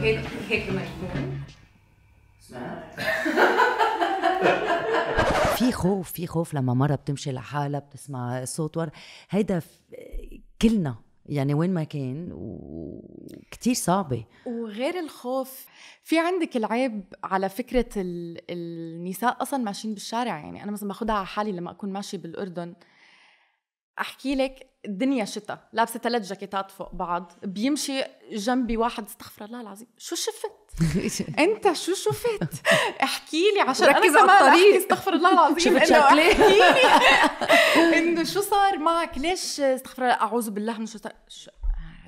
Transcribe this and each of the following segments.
هيك هيك ما في خوف في خوف لما مره بتمشي لحالها بتسمع صوت ورا هيدا كلنا يعني وين ما كان وكتير صعبة وغير الخوف في عندك العيب على فكرة النساء أصلا ماشيين بالشارع يعني أنا مثلا باخذها على حالي لما أكون ماشي بالأردن احكي لك الدنيا شتا لابسه ثلاث جاكيتات فوق بعض بيمشي جنبي واحد استغفر الله العظيم شو شفت انت شو شفت احكي لي عشان ركز انا كمان الطريق استغفر الله العظيم شفت شكلي احكي لي انه شو صار معك ليش استغفر الله اعوذ بالله من شو صار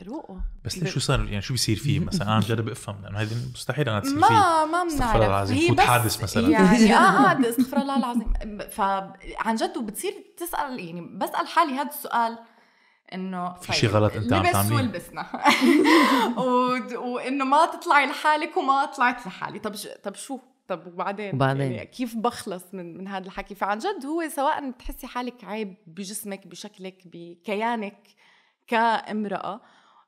حروقه بس ليش شو صار يعني شو بيصير فيه مثلا انا جرب افهم لانه هذه مستحيل انا تصير فيه ما ما بنعرف العظيم هي فوت حادث مثلا يعني اه اه استغفر الله العظيم فعن جد وبتصير تسال يعني بسال حالي هذا السؤال انه في شيء طيب، غلط انت عم تعمليه ولبسنا وانه ما تطلعي لحالك وما طلعت لحالي طب طب شو طب وبعدين وبعدين يعني كيف بخلص من من هذا الحكي فعن جد هو سواء بتحسي حالك عيب بجسمك بشكلك بكيانك كامراه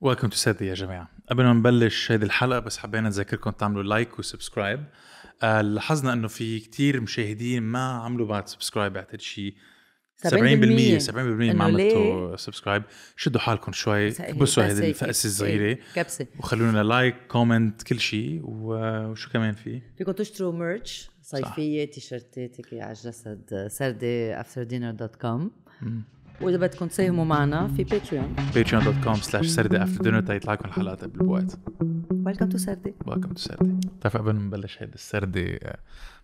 ويلكم تو سادي يا جماعه قبل ما نبلش هذه الحلقه بس حبينا نذكركم تعملوا لايك وسبسكرايب آه، لاحظنا انه في كتير مشاهدين ما عملوا بعد سبسكرايب بعتقد شيء 70% 70% ما عملتوا سبسكرايب شدوا حالكم شوي كبسوا هذه الفأس الصغيرة كبسة وخلونا لايك كومنت كل شيء وشو كمان في فيكم تشتروا ميرتش صيفية تيشرتات هيك على الجسد سردة افتر دينر دوت كوم واذا بدكم تساهموا معنا في باتريون باتريون دوت كوم سلاش افتر دينر تيطلع لكم الحلقات قبل بوقت ويلكم تو سردة ويلكم تو سردة بتعرف قبل ما نبلش هيدي السردة آه،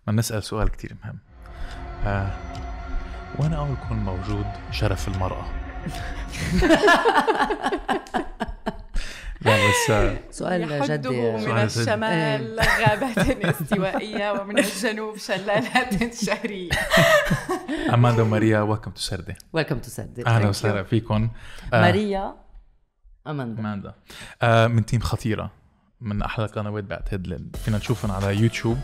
بدنا نسال سؤال كتير مهم آه وين اول يكون موجود شرف المرأة؟ بس سؤال جدي من الشمال غابات استوائية ومن الجنوب شلالات شهرية أماندا وماريا ويلكم تو سردة ويلكم تو سردة أهلا وسهلا فيكم آه، ماريا أماندا أماندا آه، من تيم خطيرة من احلى القنوات بعتقد فينا نشوفهم على يوتيوب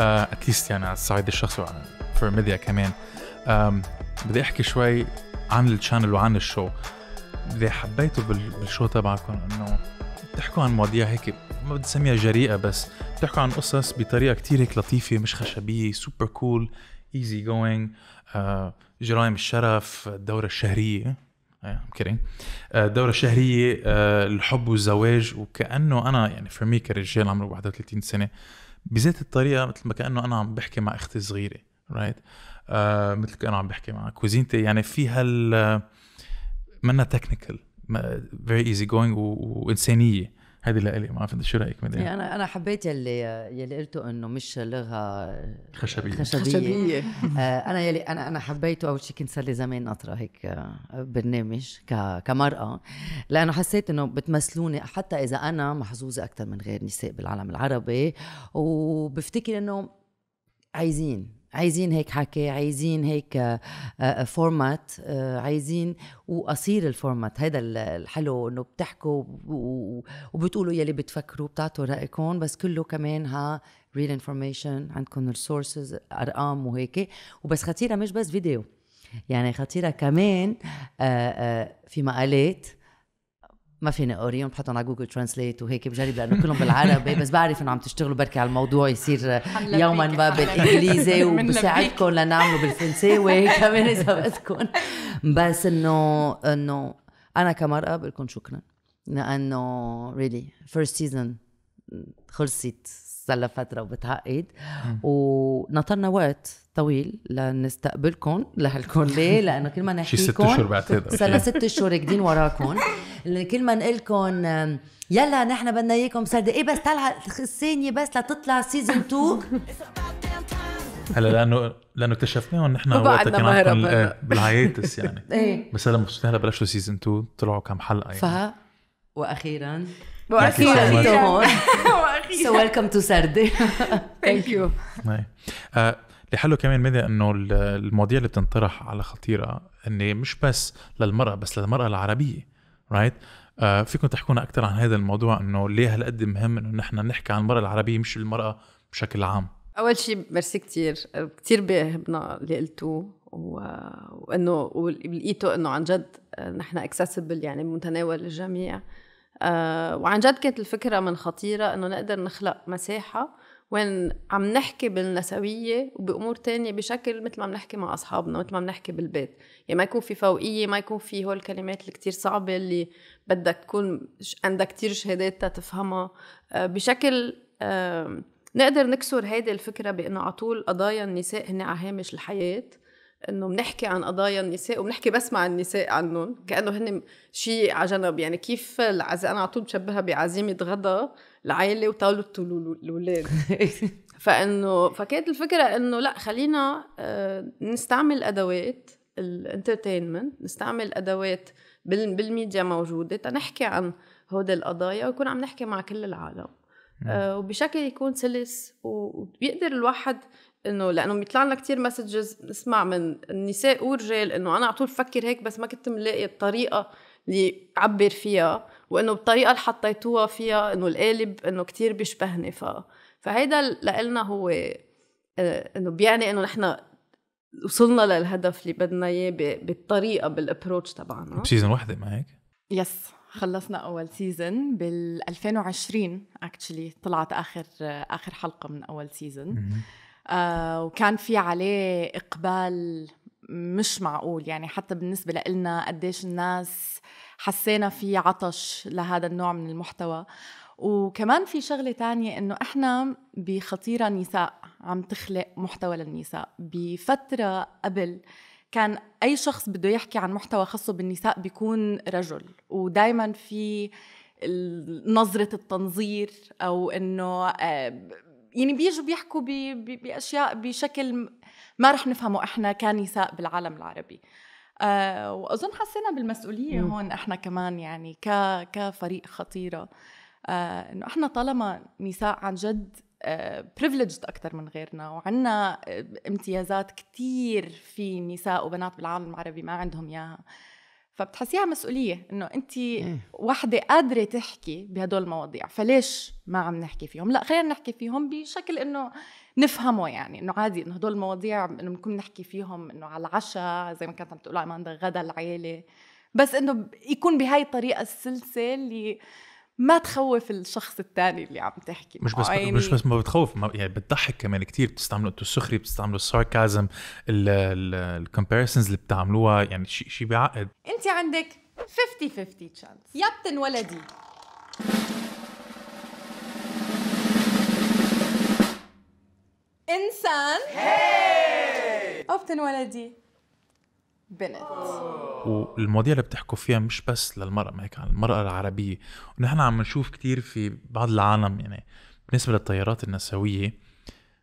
اتليست آه، يعني على الصعيد الشخصي وعلى فور ميديا كمان بدي احكي شوي عن الشانل وعن الشو اللي حبيته بالشو تبعكم انه بتحكوا عن مواضيع هيك ما بدي اسميها جريئه بس بتحكوا عن قصص بطريقه كتير هيك لطيفه مش خشبيه سوبر كول ايزي جوينج جرائم الشرف الدوره الشهريه كريم إيه؟ آه، آه، الدوره الشهريه آه، الحب والزواج وكانه انا يعني فور مي كرجال عمره 31 سنه بذات الطريقه مثل ما كانه انا عم بحكي مع اختي صغيره رايت right? مثل كانه عم بحكي مع كوزينتي يعني في هال منا تكنيكال فيري ايزي جوينج وانسانيه هذه لإلي ما عرف شو رايك مدام؟ إيه، يعني انا انا حبيت يلي يلي قلته انه مش لغه خشبيه خشبيه, خشبية. آه، انا يلي انا انا حبيته اول شيء كنت صار لي زمان اطرا هيك آه، برنامج كمراه لانه حسيت انه بتمثلوني حتى اذا انا محظوظه اكثر من غير نساء بالعالم العربي وبفتكر انه عايزين عايزين هيك حكي عايزين هيك فورمات آه، آه، آه، عايزين وقصير الفورمات هذا الحلو انه بتحكوا وبتقولوا يلي بتفكروا بتعطوا رايكم بس كله كمان ها ريل انفورميشن عندكم ريسورسز ارقام وهيك وبس خطيره مش بس فيديو يعني خطيره كمان في مقالات ما فيني اوريهم بحطهم على جوجل ترانسليت وهيك بجرب لانه كلهم بالعربي بس بعرف انه عم تشتغلوا بركي على الموضوع يصير يوما ما بالانجليزي وبساعدكم لنعمله بالفرنساوي كمان اذا بدكم بس انه انه انا كمراه بقول لكم شكرا لانه ريلي فيرست سيزون خلصت صار لفتره وبتعقد ونطرنا وقت طويل لنستقبلكم لهالكون ليه؟ لانه كل ما نحكي شي ست شهور بعتقد صرنا ست شهور قاعدين وراكم كل ما نقول لكم يلا نحن بدنا اياكم صار ايه بس طلع الثانيه بس لتطلع سيزون 2 هلا لانه لانه اكتشفناهم نحن وقتها كان عندكم إيه، بالعياتس يعني ايه بس هلا مبسوطين هلا بلشوا سيزون 2 طلعوا كم حلقه يعني ف واخيرا واخيرا هون so welcome to Sardi thank you آه، لحاله كمان ماذا انه المواضيع اللي بتنطرح على خطيره اني مش بس للمراه بس للمراه العربيه رايت right? آه فيكم تحكونا اكثر عن هذا الموضوع انه ليه هالقد مهم انه نحن نحكي عن المراه العربيه مش المراه بشكل عام اول شيء ميرسي كثير كثير بيهمنا اللي قلتوه و... وانه لقيته انه عن جد نحن اكسسبل يعني متناول الجميع آه، وعن جد كانت الفكرة من خطيرة إنه نقدر نخلق مساحة وين عم نحكي بالنسوية وبأمور تانية بشكل مثل ما بنحكي مع أصحابنا مثل ما بنحكي بالبيت يعني ما يكون في فوقية ما يكون في هول الكلمات اللي كتير صعبة اللي بدك تكون عندك كتير شهادات تفهمها آه، بشكل نقدر نكسر هيدي الفكرة بإنه على طول قضايا النساء هن على هامش الحياة انه بنحكي عن قضايا النساء وبنحكي بس مع النساء عنهم كانه هن شيء على جنب يعني كيف العز... انا على طول بشبهها بعزيمه غدا العائله وطاوله الاولاد فانه فكانت الفكره انه لا خلينا آه، نستعمل ادوات الانترتينمنت نستعمل ادوات بالميديا موجوده تنحكي عن هودي القضايا ويكون عم نحكي مع كل العالم آه، وبشكل يكون سلس وبيقدر الواحد انه لانه بيطلع لنا كثير مسجز نسمع من النساء ورجال انه انا على طول بفكر هيك بس ما كنت ملاقي الطريقه اللي اعبر فيها وانه الطريقه اللي حطيتوها فيها انه القالب انه كثير بيشبهني ف فهيدا لنا هو آه، انه بيعني انه نحن وصلنا للهدف اللي بدنا اياه بالطريقه بالابروتش تبعنا بسيزون وحده ما هيك؟ يس خلصنا اول سيزون بال 2020 اكشلي طلعت اخر اخر حلقه من اول سيزون آه، وكان في عليه إقبال مش معقول يعني حتى بالنسبة لنا قديش الناس حسينا في عطش لهذا النوع من المحتوى وكمان في شغلة تانية إنه إحنا بخطيرة نساء عم تخلق محتوى للنساء بفترة قبل كان أي شخص بده يحكي عن محتوى خاصه بالنساء بيكون رجل ودايما في نظرة التنظير أو إنه آه، يعني بيجوا بيحكوا بي بي باشياء بشكل ما رح نفهمه احنا كنساء بالعالم العربي أه واظن حسينا بالمسؤوليه م. هون احنا كمان يعني ك كفريق خطيره أه انه احنا طالما نساء عن جد بريفليجد آه، أكثر من غيرنا وعندنا آه، امتيازات كثير في نساء وبنات بالعالم العربي ما عندهم إياها فبتحسيها مسؤوليه انه انت إيه. وحده قادره تحكي بهدول المواضيع فليش ما عم نحكي فيهم لا خلينا نحكي فيهم بشكل انه نفهمه يعني انه عادي انه هدول المواضيع انه بنكون نحكي فيهم انه على العشاء زي ما كانت عم تقول ايمان غدا العيله بس انه يكون بهاي الطريقه السلسه اللي ما تخوف الشخص الثاني اللي عم تحكي مش بس يعني مش بس ما بتخوف ما يعني بتضحك كمان كثير بتستعملوا انتوا السخريه بتستعملوا الساركازم الكومباريسنز اللي بتعملوها يعني شيء شيء بيعقد انت عندك 50 50 تشانس يا بتنولدي انسان او بتنولدي بنت والمواضيع اللي بتحكوا فيها مش بس للمرأة ما هيك عن المرأة العربية ونحن عم نشوف كتير في بعض العالم يعني بالنسبة للتيارات النسوية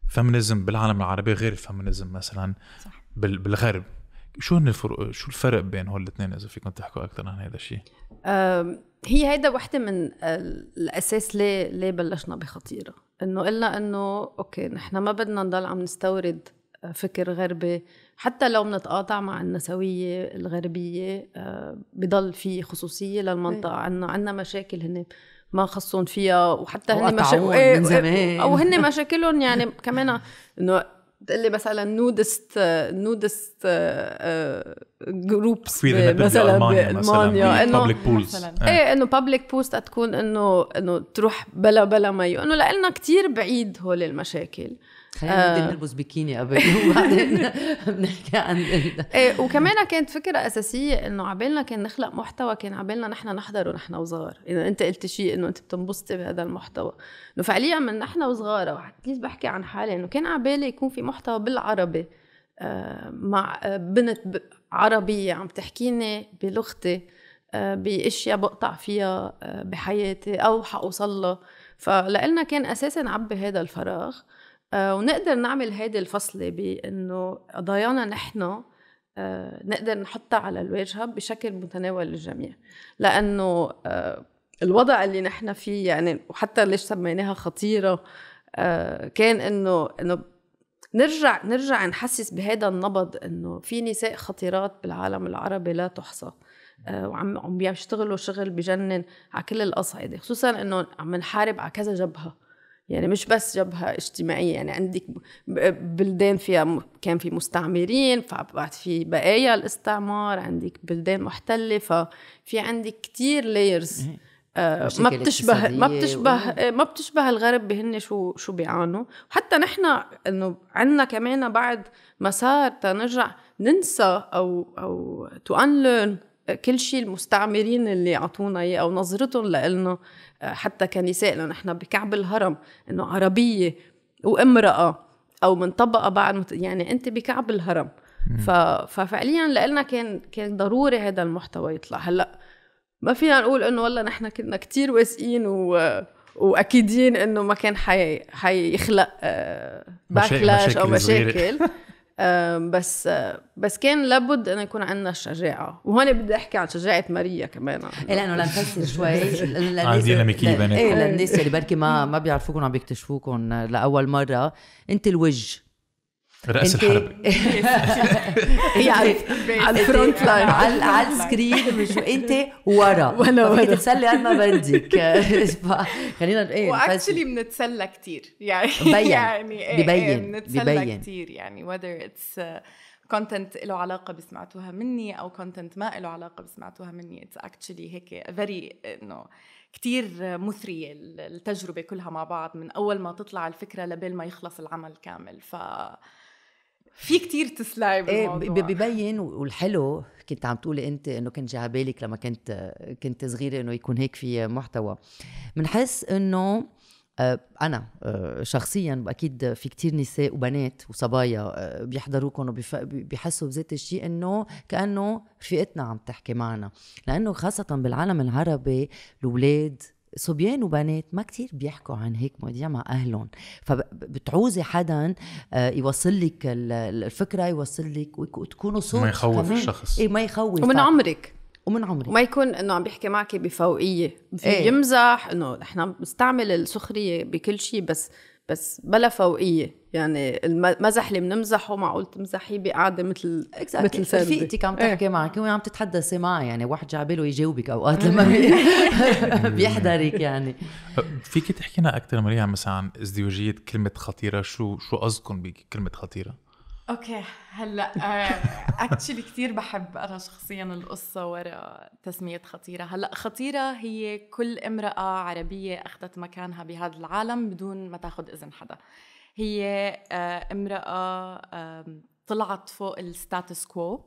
فيمينيزم بالعالم العربي غير الفيمينيزم مثلا صح. بالغرب شو هن الفرق شو الفرق بين هول الاثنين اذا فيكم تحكوا اكثر عن هذا الشيء هي هيدا وحده من الاساس ليه ليه بلشنا بخطيره انه قلنا انه اوكي نحن ما بدنا نضل عم نستورد فكر غربي حتى لو بنتقاطع مع النسوية الغربية آه، بضل في خصوصية للمنطقة إيه. عنا عنا مشاكل هن ما خصهم فيها وحتى هن مشاكل إيه، من إيه، زمان او هن مشاكلهم يعني كمان انه لي مثلا نودست نودست جروبس مثلا بالمانيا انه آه. ايه انه بابليك بوست تكون انه انه تروح بلا بلا ميو انه لنا كتير بعيد هول المشاكل خلينا آه. نلبس بيكيني قبل وبعدين بنحكي عن إيه وكمان كانت فكره اساسيه انه عبالنا كان نخلق محتوى كان عبالنا نحن نحضره نحن وصغار اذا انت قلت شيء انه انت بتنبسطي بهذا المحتوى انه فعليا من نحن وصغار وحتى بحكي عن حالي انه كان عبالي يكون في محتوى بالعربي آه، مع بنت عربيه عم تحكيني بلغتي آه، باشياء بقطع فيها بحياتي او حاوصلها فلنا كان اساسا عبي هذا الفراغ آه، ونقدر نعمل هيدي الفصلة بأنه قضايانا نحن آه، نقدر نحطها على الواجهة بشكل متناول للجميع لأنه آه، الوضع اللي نحن فيه يعني وحتى ليش سميناها خطيرة كان إنه إنه نرجع نرجع نحسس بهذا النبض إنه في نساء خطيرات بالعالم العربي لا تحصى وعم عم بيشتغلوا شغل بجنن على كل الاصعده خصوصا انه عم نحارب على كذا جبهه يعني مش بس جبهة اجتماعية يعني عندك بلدان فيها كان في مستعمرين فبعد في بقايا الاستعمار عندك بلدان محتلة ففي عندك كتير لايرز آه، ما بتشبه ما بتشبه آه، ما بتشبه الغرب بهن شو شو بيعانوا حتى نحن انه عندنا كمان بعد مسار تنرجع ننسى او او تو انلرن كل شيء المستعمرين اللي اعطونا اياه او نظرتهم لنا آه، حتى كنساء لانه نحن بكعب الهرم انه عربيه وامراه او من طبقه بعد يعني انت بكعب الهرم ف... ففعليا لنا كان كان ضروري هذا المحتوى يطلع هلا ما فينا نقول انه والله نحن كنا كتير واثقين و... واكيدين انه ما كان حي... حيخلق باكلاش آه، او مشاكل بس بس كان لابد انه يكون عندنا شجاعه وهون بدي احكي عن شجاعه ماريا كمان لانه لنفسر شوي لأ للناس اللي بركي ما ما بيعرفوكم عم بيكتشفوكم لاول مره انت الوجه رأس الحرب هي على الفرونت لاين على السكرين مش انت ورا وانا ورا تتسلي قد ما بدك خلينا ايه واكشلي بنتسلى كثير يعني ببين يعني إيه، ببين بنتسلى كثير يعني وذر اتس كونتنت له علاقه بسمعتوها مني او كونتنت ما له علاقه بسمعتوها مني اتس اكشلي هيك فيري انه كتير مثرية التجربة كلها مع بعض من أول ما تطلع الفكرة لبين ما يخلص العمل كامل ف في كتير تسلاي بالموضوع ايه ببين والحلو كنت عم تقولي انت انه كنت جاي بالك لما كنت كنت صغيره انه يكون هيك في محتوى بنحس انه آه، انا آه، شخصيا اكيد في كتير نساء وبنات وصبايا آه، بيحضروكم وبيحسوا بذات الشيء انه كانه رفيقتنا عم تحكي معنا لانه خاصه بالعالم العربي الاولاد صبيان وبنات ما كتير بيحكوا عن هيك مواضيع مع اهلهم فبتعوزي حدا آه، يوصل لك الفكره يوصل لك وتكونوا صوت ما يخوف الشخص ايه ما يخوف ومن عمرك ومن عمري وما يكون انه عم بيحكي معك بفوقيه في ايه؟ يمزح انه احنا بنستعمل السخريه بكل شيء بس بس بلا فوقيه يعني المزح اللي بنمزحه معقول تمزحيه بقعده مثل exactly. مثل رفيقتك إيه. عم تحكي معك وعم تتحدثي معي يعني واحد جاب له يجاوبك اوقات لما بيحضرك يعني فيك تحكي لنا اكثر مريم مثلا عن ازدواجيه كلمه خطيره شو شو قصدكم بكلمه خطيره؟ اوكي هلا اكشلي آه، كثير بحب انا شخصيا القصه ورا تسميه خطيره، هلا خطيره هي كل امراه عربيه اخذت مكانها بهذا العالم بدون ما تاخذ اذن حدا. هي آه، امراه طلعت فوق الستاتس كو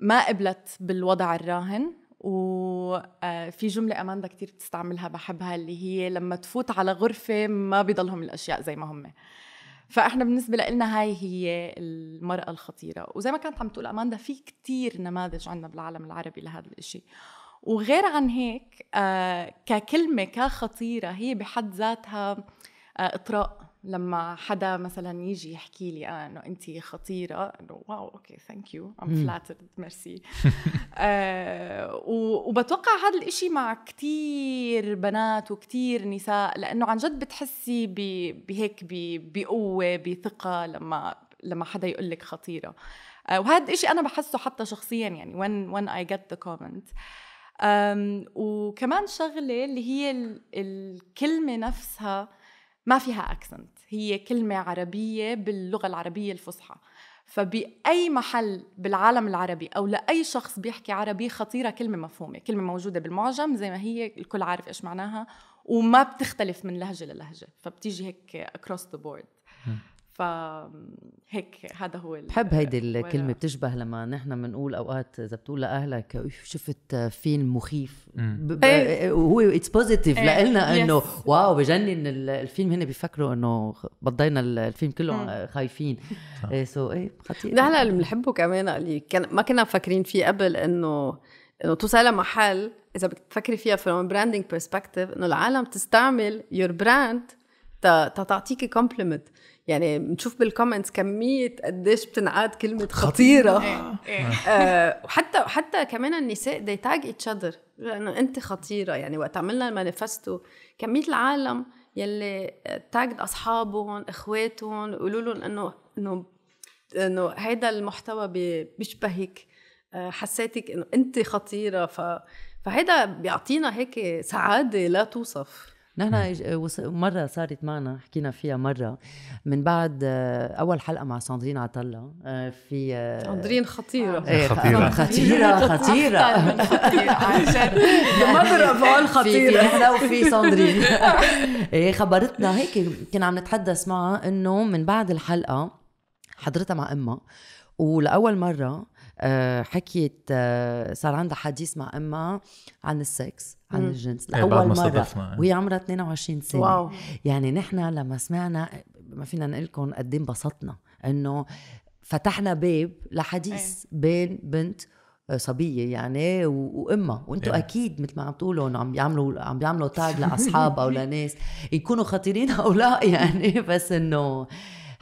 ما قبلت بالوضع الراهن وفي آه، جملة أماندا كتير بتستعملها بحبها اللي هي لما تفوت على غرفة ما بيضلهم الأشياء زي ما هم فاحنا بالنسبه لنا هاي هي المراه الخطيره وزي ما كانت عم تقول اماندا في كتير نماذج عندنا بالعالم العربي لهذا الشيء وغير عن هيك آه، ككلمه كخطيره هي بحد ذاتها آه، اطراء لما حدا مثلا يجي يحكي لي آه انه انت خطيره انه واو اوكي ثانك يو ام فلاترد ميرسي وبتوقع هذا الإشي مع كتير بنات وكتير نساء لانه عن جد بتحسي بهيك بقوه بثقه لما لما حدا يقول لك خطيره آه وهذا الإشي انا بحسه حتى شخصيا يعني when when I get the comment وكمان شغله اللي هي الكلمه نفسها ما فيها اكسنت هي كلمة عربية باللغة العربية الفصحى فبأي محل بالعالم العربي أو لأي شخص بيحكي عربي خطيرة كلمة مفهومة كلمة موجودة بالمعجم زي ما هي الكل عارف إيش معناها وما بتختلف من لهجة للهجة فبتيجي هيك across the board فهيك هذا هو بحب هيدي الكلمه بتشبه لما نحن بنقول اوقات اذا بتقول لاهلك شفت فيلم مخيف وهو اتس بوزيتيف لنا انه واو بجنن الفيلم هن بيفكروا انه بضينا الفيلم كله خايفين سو إيه،, ايه خطير نحن اللي بنحبه كمان اللي كان ما كنا مفكرين فيه قبل انه انه توصل لمحل اذا بتفكري فيها فروم براندنج برسبكتيف انه العالم تستعمل يور براند تعطيكي كومبلمنت يعني بنشوف بالكومنتس كميه قديش بتنعاد كلمه خطيره إيه، آه. إيه. آه، وحتى حتى كمان النساء دي تاج اتش اذر لانه انت خطيره يعني وقت عملنا المانيفستو كميه العالم يلي تاجد اصحابهم اخواتهم يقولوا لهم انه انه انه هيدا المحتوى بيشبهك آه، حسيتك انه انت خطيره ف فهيدا بيعطينا هيك سعاده لا توصف نحن مره صارت معنا حكينا فيها مره من بعد آه، اول حلقه مع ساندرين عطله آه، في آه، ساندرين خطيره إيه، خطيره خطيره خطيره خطيره عشان مدر افعال خطيره نحن وفي ساندرين إيه، خبرتنا هيك كنا عم نتحدث معها انه من بعد الحلقه حضرتها مع امها ولاول مره آه، حكيت آه، صار عندها حديث مع امها عن السكس عن الجنس إيه، لاول مره إيه. وهي عمرها 22 سنه واو. يعني نحن لما سمعنا ما فينا نقول لكم قد إيه انبسطنا انه فتحنا باب لحديث بين بنت صبيه يعني وامها وانتم yeah. اكيد مثل ما عم تقولوا عم يعملوا عم بيعملوا تاج لاصحاب او لناس يكونوا خطيرين او لا يعني بس انه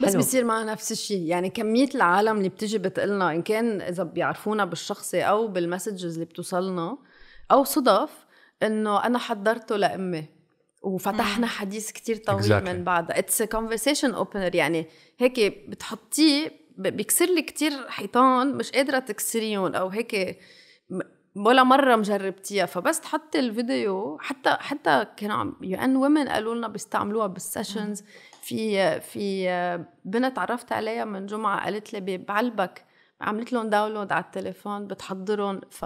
بس بيصير معنا نفس الشيء يعني كميه العالم اللي بتجي بتقلنا ان كان اذا بيعرفونا بالشخصي او بالمسجز اللي بتوصلنا او صدف انه انا حضرته لامي وفتحنا حديث كتير طويل exactly. من بعدها اتس كونفرسيشن اوبنر يعني هيك بتحطيه بيكسر لي كتير حيطان مش قادره تكسريهم او هيك ولا مره مجربتيها فبس تحطي الفيديو حتى حتى كانوا عم يو ان ومن قالوا لنا بيستعملوها بالسيشنز في في بنت عرفت عليها من جمعه قالت لي بعلبك عملت لهم داونلود على التليفون بتحضرهم ف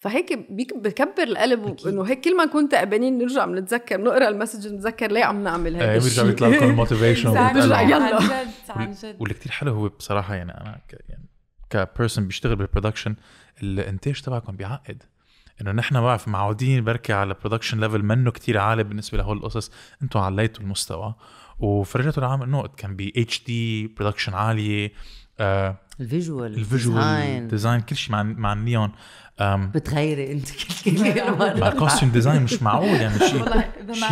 فهيك بكبر القلب انه هيك كل ما نكون تعبانين نرجع بنتذكر بنقرا المسج نتذكر ليه عم نعمل هيك الشيء بيرجع بيطلع لكم الموتيفيشن عن يلا عن جد واللي كثير حلو هو بصراحه يعني انا ك يعني كبيرسون بيشتغل بالبرودكشن الانتاج تبعكم بيعقد انه نحن بعرف معودين بركي على برودكشن ليفل منه كتير عالي بالنسبه لهول القصص انتم عليتوا المستوى وفرجته العام انه كان ب اتش دي برودكشن عاليه آه، الفيجوال الفيجوال ديزاين كل شيء مع مع النيون بتغيري انت كل كل مره الكوستيوم ديزاين مش معقول يعني شيء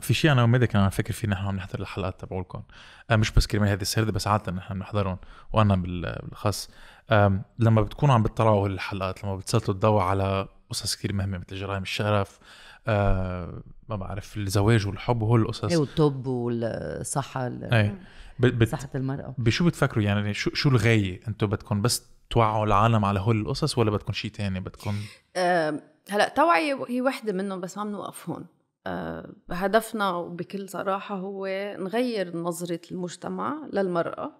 في شيء انا وميدا كنا عم نفكر فيه نحن عم نحضر الحلقات تبعولكم آه، مش بس كرمال هذه السرده بس عاده نحن بنحضرهم وانا بالخاص لما بتكونوا عم بتطلعوا الحلقات لما بتسلطوا الضوء على قصص كثير مهمه مثل جرائم الشرف آه، ما بعرف الزواج والحب وهول القصص ايه والطب والصحه ايه بت... صحه المراه بشو بتفكروا يعني, يعني شو شو الغايه انتم بدكم بس توعوا العالم على هول القصص ولا بدكم شيء تاني بدكم أه هلا توعيه هي وحده منهم بس ما بنوقف هون أه هدفنا وبكل صراحه هو نغير نظره المجتمع للمراه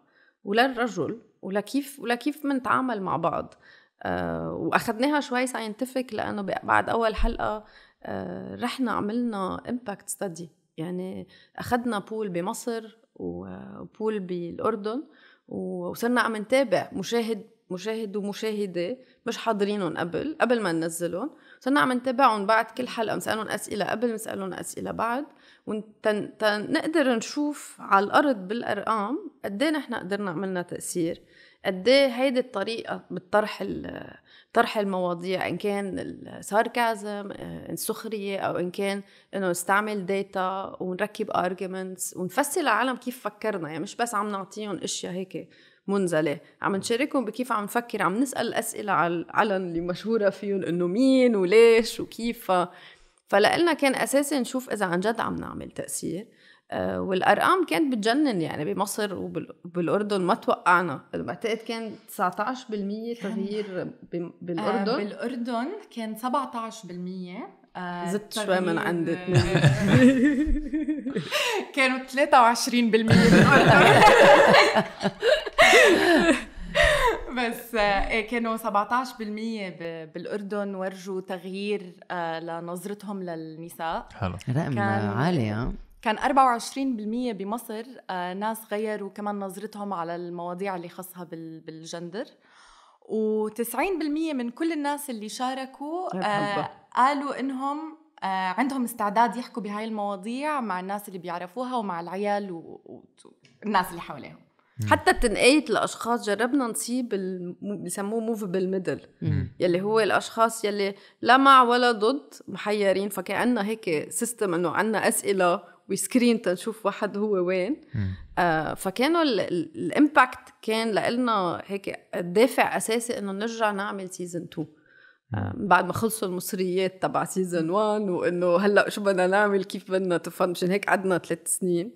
وللرجل ولكيف ولكيف بنتعامل مع بعض أه واخذناها شوي ساينتفك لانه بعد اول حلقه آه، رحنا عملنا امباكت ستدي يعني اخذنا بول بمصر وبول بالاردن وصرنا عم نتابع مشاهد مشاهد ومشاهده مش حاضرينهم قبل قبل ما ننزلهم صرنا عم نتابعهم بعد كل حلقه نسالهم اسئله قبل نسالهم اسئله بعد ونقدر نشوف على الارض بالارقام قد ايه نحن قدرنا عملنا تاثير قد ايه هيدي الطريقه بالطرح طرح المواضيع ان كان الساركازم آه، السخريه او ان كان انه نستعمل داتا ونركب ارجيومنتس ونفسر للعالم كيف فكرنا يعني مش بس عم نعطيهم اشياء هيك منزله عم نشاركهم بكيف عم نفكر عم نسال اسئله على العلن اللي مشهوره فيهم انه مين وليش وكيف فلقلنا كان اساسي نشوف اذا عن جد عم نعمل تاثير آه، والارقام كانت بتجنن يعني بمصر وبالاردن ما توقعنا بعتقد كان 19% تغيير بالاردن آه بالاردن كان 17% آه، زدت شوي من عندي كانوا 23% بالاردن بس آه، إيه، كانوا 17% بالاردن ورجوا تغيير لنظرتهم للنساء حلو رقم عالي كان 24% بمصر آه، ناس غيروا كمان نظرتهم على المواضيع اللي خاصها بالجندر و90% من كل الناس اللي شاركوا آه، قالوا انهم آه، عندهم استعداد يحكوا بهاي المواضيع مع الناس اللي بيعرفوها ومع العيال والناس اللي حواليهم حتى التنقية الاشخاص جربنا نصيب بسموه موفبل ميدل يلي هو الأشخاص يلي لا مع ولا ضد محيرين فكاننا هيك سيستم إنه عندنا أسئلة وسكرين تنشوف واحد هو وين آه فكانوا الامباكت كان لنا هيك دافع اساسي انه نرجع نعمل سيزون 2 آه، بعد ما خلصوا المصريات تبع سيزون 1 وانه هلا شو بدنا نعمل كيف بدنا تفن مشان هيك قعدنا ثلاث سنين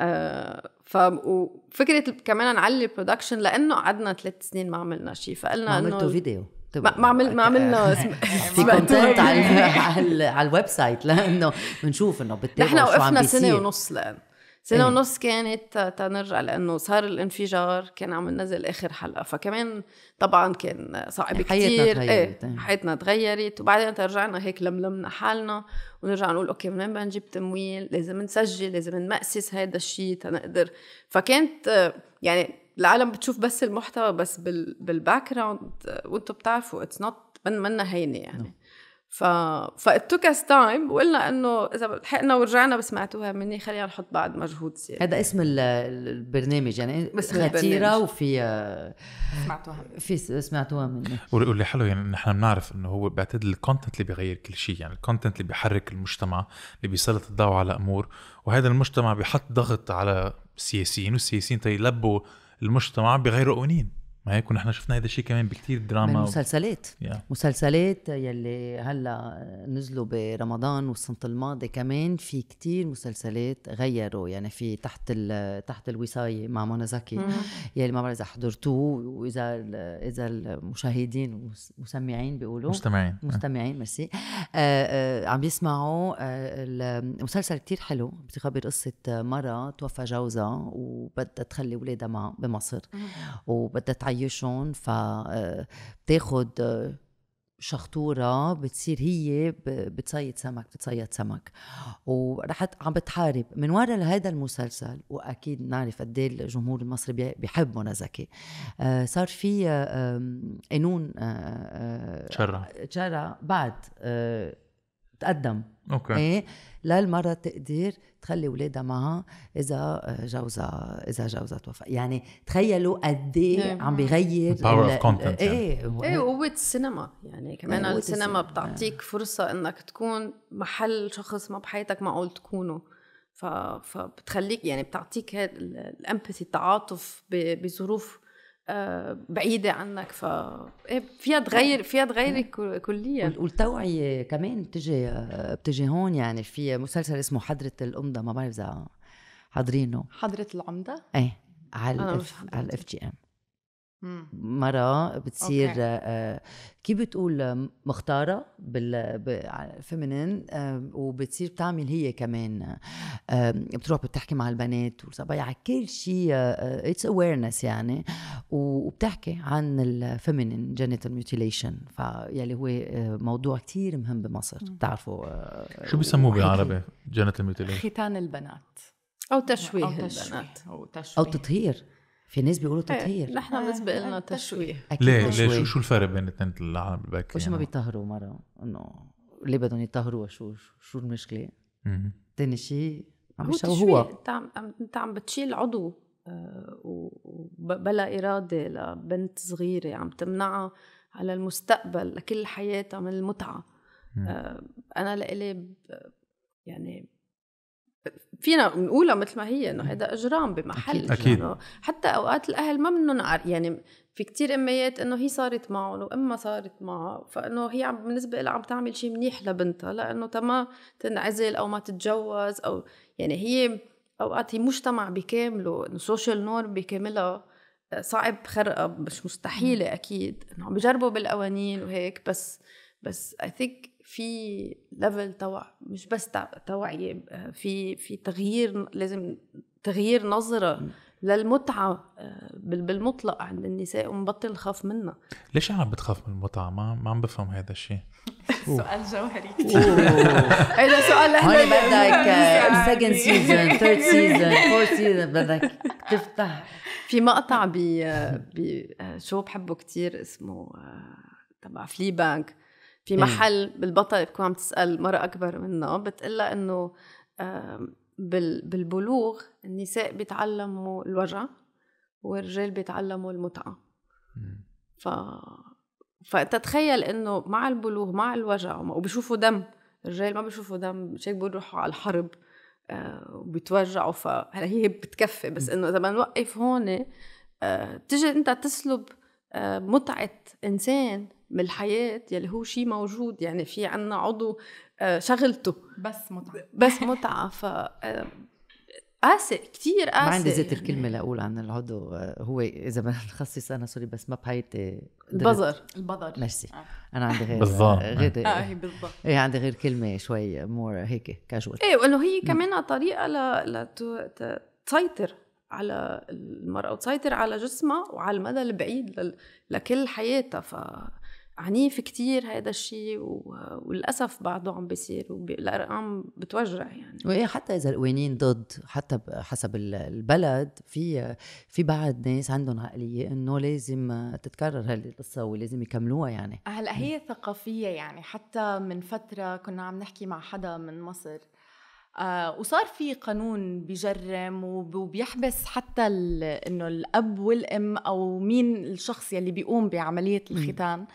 آه ف وفكره كمان نعلي البرودكشن لانه قعدنا ثلاث سنين ما عملنا شيء فقلنا انه عملتوا فيديو ما عمل ما عملنا في كونتنت على على الويب سايت لانه بنشوف انه بتتابع نحن وقفنا سنه ونص لان سنه ايه. ونص كانت تنرجع لانه صار الانفجار كان عم ننزل اخر حلقه فكمان طبعا كان صعب كثير حياتنا إيه، تغيرت ايه. حياتنا تغيرت وبعدين ترجعنا هيك لملمنا حالنا ونرجع نقول اوكي من وين بدنا نجيب تمويل لازم نسجل لازم نمأسس هذا الشيء تنقدر فكانت يعني العالم بتشوف بس المحتوى بس بال... بالباك جراوند وانتم بتعرفوا اتس نوت من منا هينه يعني no. نعم. ف توك اس تايم وقلنا انه اذا لحقنا ورجعنا بسمعتوها مني خلينا نحط بعد مجهود زياده هذا اسم البرنامج يعني بس خطيره وفي آه، سمعتوها في سمعتوها مني واللي حلو يعني نحن بنعرف انه هو بعتقد الكونتنت اللي بيغير كل شيء يعني الكونتنت اللي بيحرك المجتمع اللي بيسلط الضوء على امور وهذا المجتمع بيحط ضغط على السياسيين والسياسيين تيلبوا طيب المجتمع بغير قوانين ما هيك ونحن شفنا هذا الشيء كمان بكثير دراما مسلسلات و... yeah. مسلسلات يلي هلا نزلوا برمضان والسنه الماضي كمان في كثير مسلسلات غيروا يعني في تحت ال... تحت الوصايه مع منى زكي يلي ما بعرف اذا حضرتوه واذا ال... اذا المشاهدين والمستمعين بيقولوا مستمعين مستمعين ميرسي آه آه عم يسمعوا آه المسلسل كثير حلو بتخبر قصه مره توفى جوزها وبدها تخلي اولادها معها بمصر وبدها تعيش بيعيشهم فبتاخد آه، آه، شخطوره بتصير هي بتصيد سمك بتصيد سمك ورحت عم بتحارب من ورا هذا المسلسل واكيد نعرف قد إيه الجمهور المصري بيحب منى زكي آه، صار في قانون شرع تشرع تشرع بعد تقدم اوكي ايه للمره تقدر تخلي ولادها معها اذا آه، جوزها اذا جوزها توفى يعني تخيلوا قد ايه نعم. عم بيغير باور اوف كونتنت ايه ايه وقوه السينما يعني كمان إيه السينما بتعطيك فرصه انك تكون محل شخص ما بحياتك معقول تكونه فبتخليك يعني بتعطيك الامباثي التعاطف بظروف آه، بعيده عنك ف إيه، فيها تغير فيها تغير كليا والتوعيه كمان بتجي بتجي هون يعني في مسلسل اسمه حضره الامضه ما بعرف اذا حاضرينه حضره العمده ايه على الف... على الاف جي ام مرة بتصير آه، كيف بتقول مختارة بالفيمينين آه، وبتصير بتعمل هي كمان آه، بتروح بتحكي مع البنات والصبايا على كل شيء اتس اويرنس يعني وبتحكي عن الفيمينين جينيتال ميوتيليشن فيلي هو موضوع كتير مهم بمصر بتعرفوا شو بيسموه بالعربي جينيتال ميوتيليشن؟ ختان البنات او تشويه, أو تشويه البنات او تشويه او تطهير في ناس بيقولوا إيه، تطهير نحن آه، بالنسبه لنا تشويه ليه ليه شو شو الفرق بين الاثنين العالم الباكي وش ما يعني بيطهروا مره انه ليه بدهم يطهروا شو شو المشكله؟ تاني شيء عم هو انت عم انت عم بتشيل عضو آه، وبلا إرادة لبنت صغيرة عم تمنعها على المستقبل لكل حياتها من المتعة آه، أنا لإلي يعني فينا نقولها مثل ما هي انه هذا اجرام بمحل اكيد, أكيد. يعني حتى اوقات الاهل ما منهم يعني في كتير اميات انه هي صارت معهم وامها صارت معها فانه هي عم بالنسبه لها عم تعمل شيء منيح لبنتها لانه تما تنعزل او ما تتجوز او يعني هي اوقات هي مجتمع بكامله انه سوشيال نورم بكاملها آه، صعب خرقها مش مستحيله اكيد انه عم بجربوا بالقوانين وهيك بس بس اي ثينك في ليفل توع مش بس توعية يعني، آه، في في تغيير لازم تغيير نظرة للمتعة آه، بالمطلق عند النساء ونبطل نخاف منها ليش عم بتخاف من المتعة؟ ما ما عم بفهم هذا الشيء سؤال جوهري هذا سؤال هون بدك سكند سيزون ثيرد سيزون فورث سيزون بدك تفتح في مقطع ب آه، بشو بحبه كثير اسمه تبع فلي بانك في محل بالبطل بتكون عم تسال مره اكبر منه بتقلها انه بالبلوغ النساء بيتعلموا الوجع والرجال بيتعلموا المتعه ف فانت تخيل انه مع البلوغ مع الوجع وبيشوفوا دم الرجال ما بيشوفوا دم شيك بيروحوا على الحرب آه، وبيتوجعوا فهلا هي بتكفي بس انه اذا بنوقف هون آه، تجي انت تسلب آه، متعة إنسان بالحياة يلي هو شيء موجود يعني في عنا عضو آه، شغلته بس متعة بس متعة ف قاسي آه، كثير قاسي ما عندي زيت يعني. الكلمة لأقول عن العضو هو إذا بدنا نخصص أنا سوري بس ما بحياتي البظر البظر ميرسي آه. أنا عندي غير بالظبط غير آه هي بالظبط إيه عندي غير كلمة شوي مور هيك كاجوال إيه وإنه هي كمان طريقة لتسيطر على المرأة وتسيطر على جسمها وعلى المدى البعيد لكل حياتها ف عنيف كتير هذا الشيء وللاسف بعده عم بيصير والارقام بتوجع يعني وايه حتى اذا القوانين ضد حتى حسب البلد في في بعض ناس عندهم عقليه انه لازم تتكرر هالقصه ولازم يكملوها يعني هلا هي ثقافيه يعني حتى من فتره كنا عم نحكي مع حدا من مصر آه وصار في قانون بجرم وبيحبس حتى انه الاب والام او مين الشخص يلي بيقوم بعمليه الختان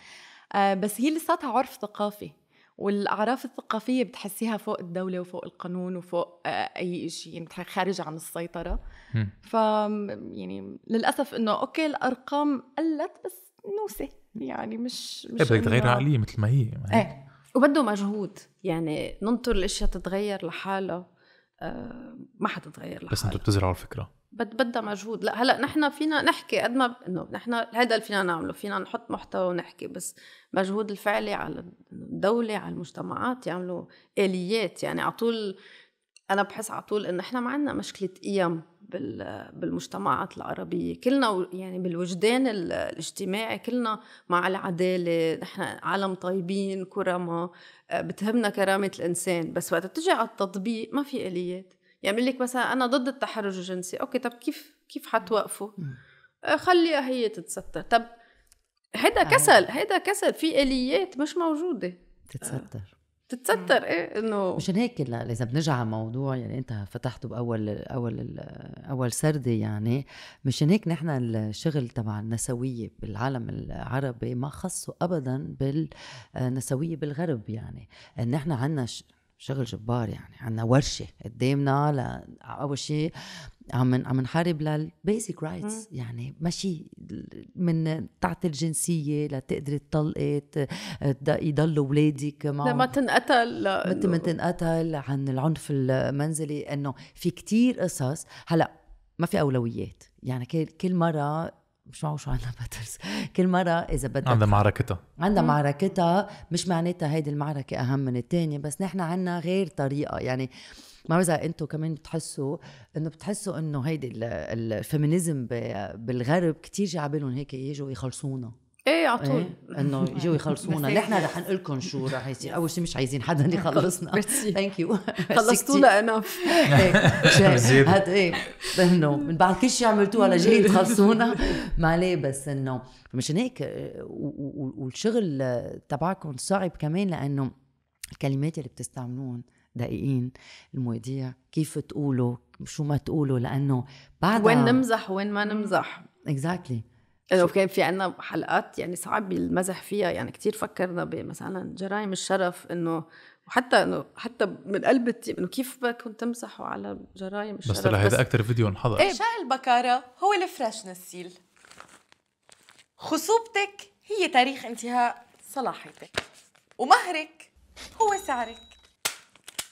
آه بس هي لساتها عرف ثقافي والاعراف الثقافيه بتحسيها فوق الدوله وفوق القانون وفوق آه، اي شيء يعني خارج عن السيطره ف يعني للاسف انه اوكي الارقام قلت بس نوسه يعني مش مش إيه، بدك تغير عقليه مثل ما هي ايه وبده مجهود يعني ننطر الاشياء تتغير لحالها آه، ما حتتغير لحالها بس انتم بتزرعوا الفكره بد بدها مجهود لا هلا نحن فينا نحكي قد ما انه نحن هذا اللي فينا نعمله فينا نحط محتوى ونحكي بس مجهود الفعلي على الدوله على المجتمعات يعملوا اليات يعني على طول انا بحس على طول انه نحن ما عندنا مشكله قيم بالمجتمعات العربية كلنا يعني بالوجدان الاجتماعي كلنا مع العدالة نحن عالم طيبين كرما آه، بتهمنا كرامة الإنسان بس وقت بتجي على التطبيق ما في آليات يعني لك مثلا أنا ضد التحرش الجنسي أوكي طب كيف كيف حتوقفه آه، خليها هي تتستر طب هيدا كسل آه. هيدا كسل في آليات مش موجودة تتستر بتتستر آه. ايه انه مشان هيك اذا بنرجع على موضوع يعني انت فتحته باول اول اول سردي يعني مشان هيك نحن الشغل تبع النسويه بالعالم العربي ما خصه ابدا بالنسويه بالغرب يعني نحن عندنا شغل جبار يعني عنا ورشه قدامنا ل... اول شيء عم عم نحارب للبيزك رايتس يعني ماشي من تعطي الجنسيه لتقدري تطلقي يضلوا اولادك مع لما تنقتل مثل ما تنقتل عن العنف المنزلي انه في كتير قصص هلا ما في اولويات يعني كل مره مش معقول شو عندها باترز كل مرة إذا بدك عندها معركتها عندها معركتها مش معناتها هيدي المعركة أهم من التانية بس نحن عنا غير طريقة يعني ما بعرف اذا انتم كمان بتحسوا انه بتحسوا انه هيدي الفيمينيزم بالغرب كتير جاي على بالهم هيك يجوا يخلصونا ايه على إيه؟ طول إيه؟ انه يجوا يخلصونا نحن رح نقول لكم شو رح يصير اول شيء مش عايزين حدا يخلصنا ثانك يو خلصتونا انا إيه، هاد ايه انه من بعد كل شيء عملتوه على جاي تخلصونا ما ليه بس انه مشان هيك والشغل تبعكم صعب كمان لانه الكلمات اللي بتستعملون دقيقين المواضيع كيف تقولوا شو ما تقولوا لانه بعد وين نمزح وين ما نمزح اكزاكتلي exactly. لو كان في عنا حلقات يعني صعب المزح فيها يعني كتير فكرنا بمثلا جرائم الشرف انه وحتى انه حتى من قلب التيم انه كيف بدكم تمسحوا على جرائم الشرف بس طلع هذا اكثر فيديو انحضر ايه شاء البكاره هو الفريش نسيل خصوبتك هي تاريخ انتهاء صلاحيتك ومهرك هو سعرك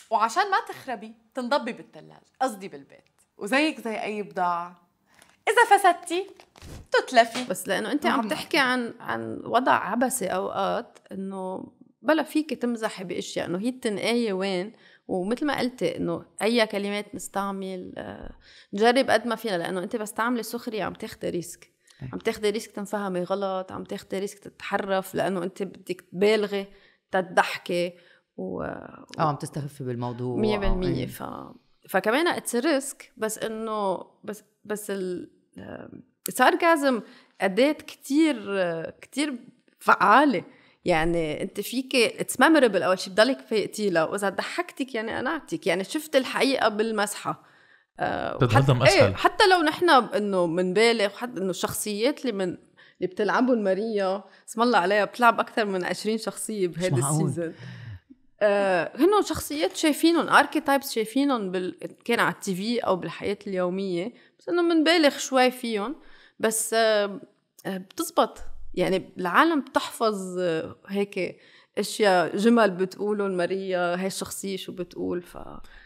وعشان ما تخربي تنضبي بالثلاجة قصدي بالبيت وزيك زي أي بضاعة اذا فسدتي تتلفي بس لانه انت عم نعم. تحكي عن عن وضع عبسي اوقات انه بلا فيك تمزحي باشياء انه هي التنقايه وين ومثل ما قلتي انه اي كلمات نستعمل نجرب آه، قد ما فينا لانه انت بس تعملي سخريه عم تاخدي ريسك إيه. عم تاخدي ريسك تنفهمي غلط عم تاخدي ريسك تتحرف لانه انت بدك تبالغي تضحكي و اه عم تستخفي بالموضوع 100% إيه. ف فكمان اتس ريسك بس انه بس بس الساركازم أداة كتير كتير فعالة يعني انت فيك اتس ميموربل اول شيء بضلك فايقتي لها واذا ضحكتك يعني قنعتك يعني شفت الحقيقه بالمسحه بتتقدم آه، اسهل ايه حتى لو نحن انه بنبالغ وحتى انه الشخصيات اللي من اللي بتلعبهم ماريا اسم الله عليها بتلعب اكثر من 20 شخصيه بهذا السيزون آه هن شخصيات شايفينهم اركيتايبس شايفينهم بال... كان على التي في او بالحياه اليوميه بس انه بنبالغ شوي فيهم بس آه، آه، بتزبط يعني العالم بتحفظ آه، هيك اشياء جمل بتقولهم ماريا هي الشخصيه شو بتقول ف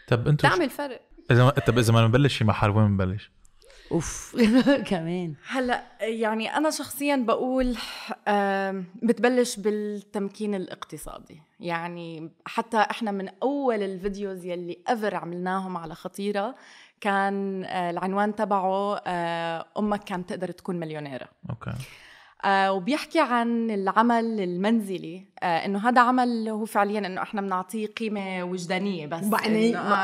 طب انتو بتعمل فرق اذا طب اذا ما نبلش شي محل وين بنبلش؟ اوف كمان هلا يعني انا شخصيا بقول بتبلش بالتمكين الاقتصادي يعني حتى احنا من اول الفيديوز يلي ايفر عملناهم على خطيره كان آه، العنوان تبعه آه، امك كانت تقدر تكون مليونيره اوكي آه، وبيحكي عن العمل المنزلي انه هذا عمل هو فعليا انه احنا بنعطيه قيمه وجدانيه بس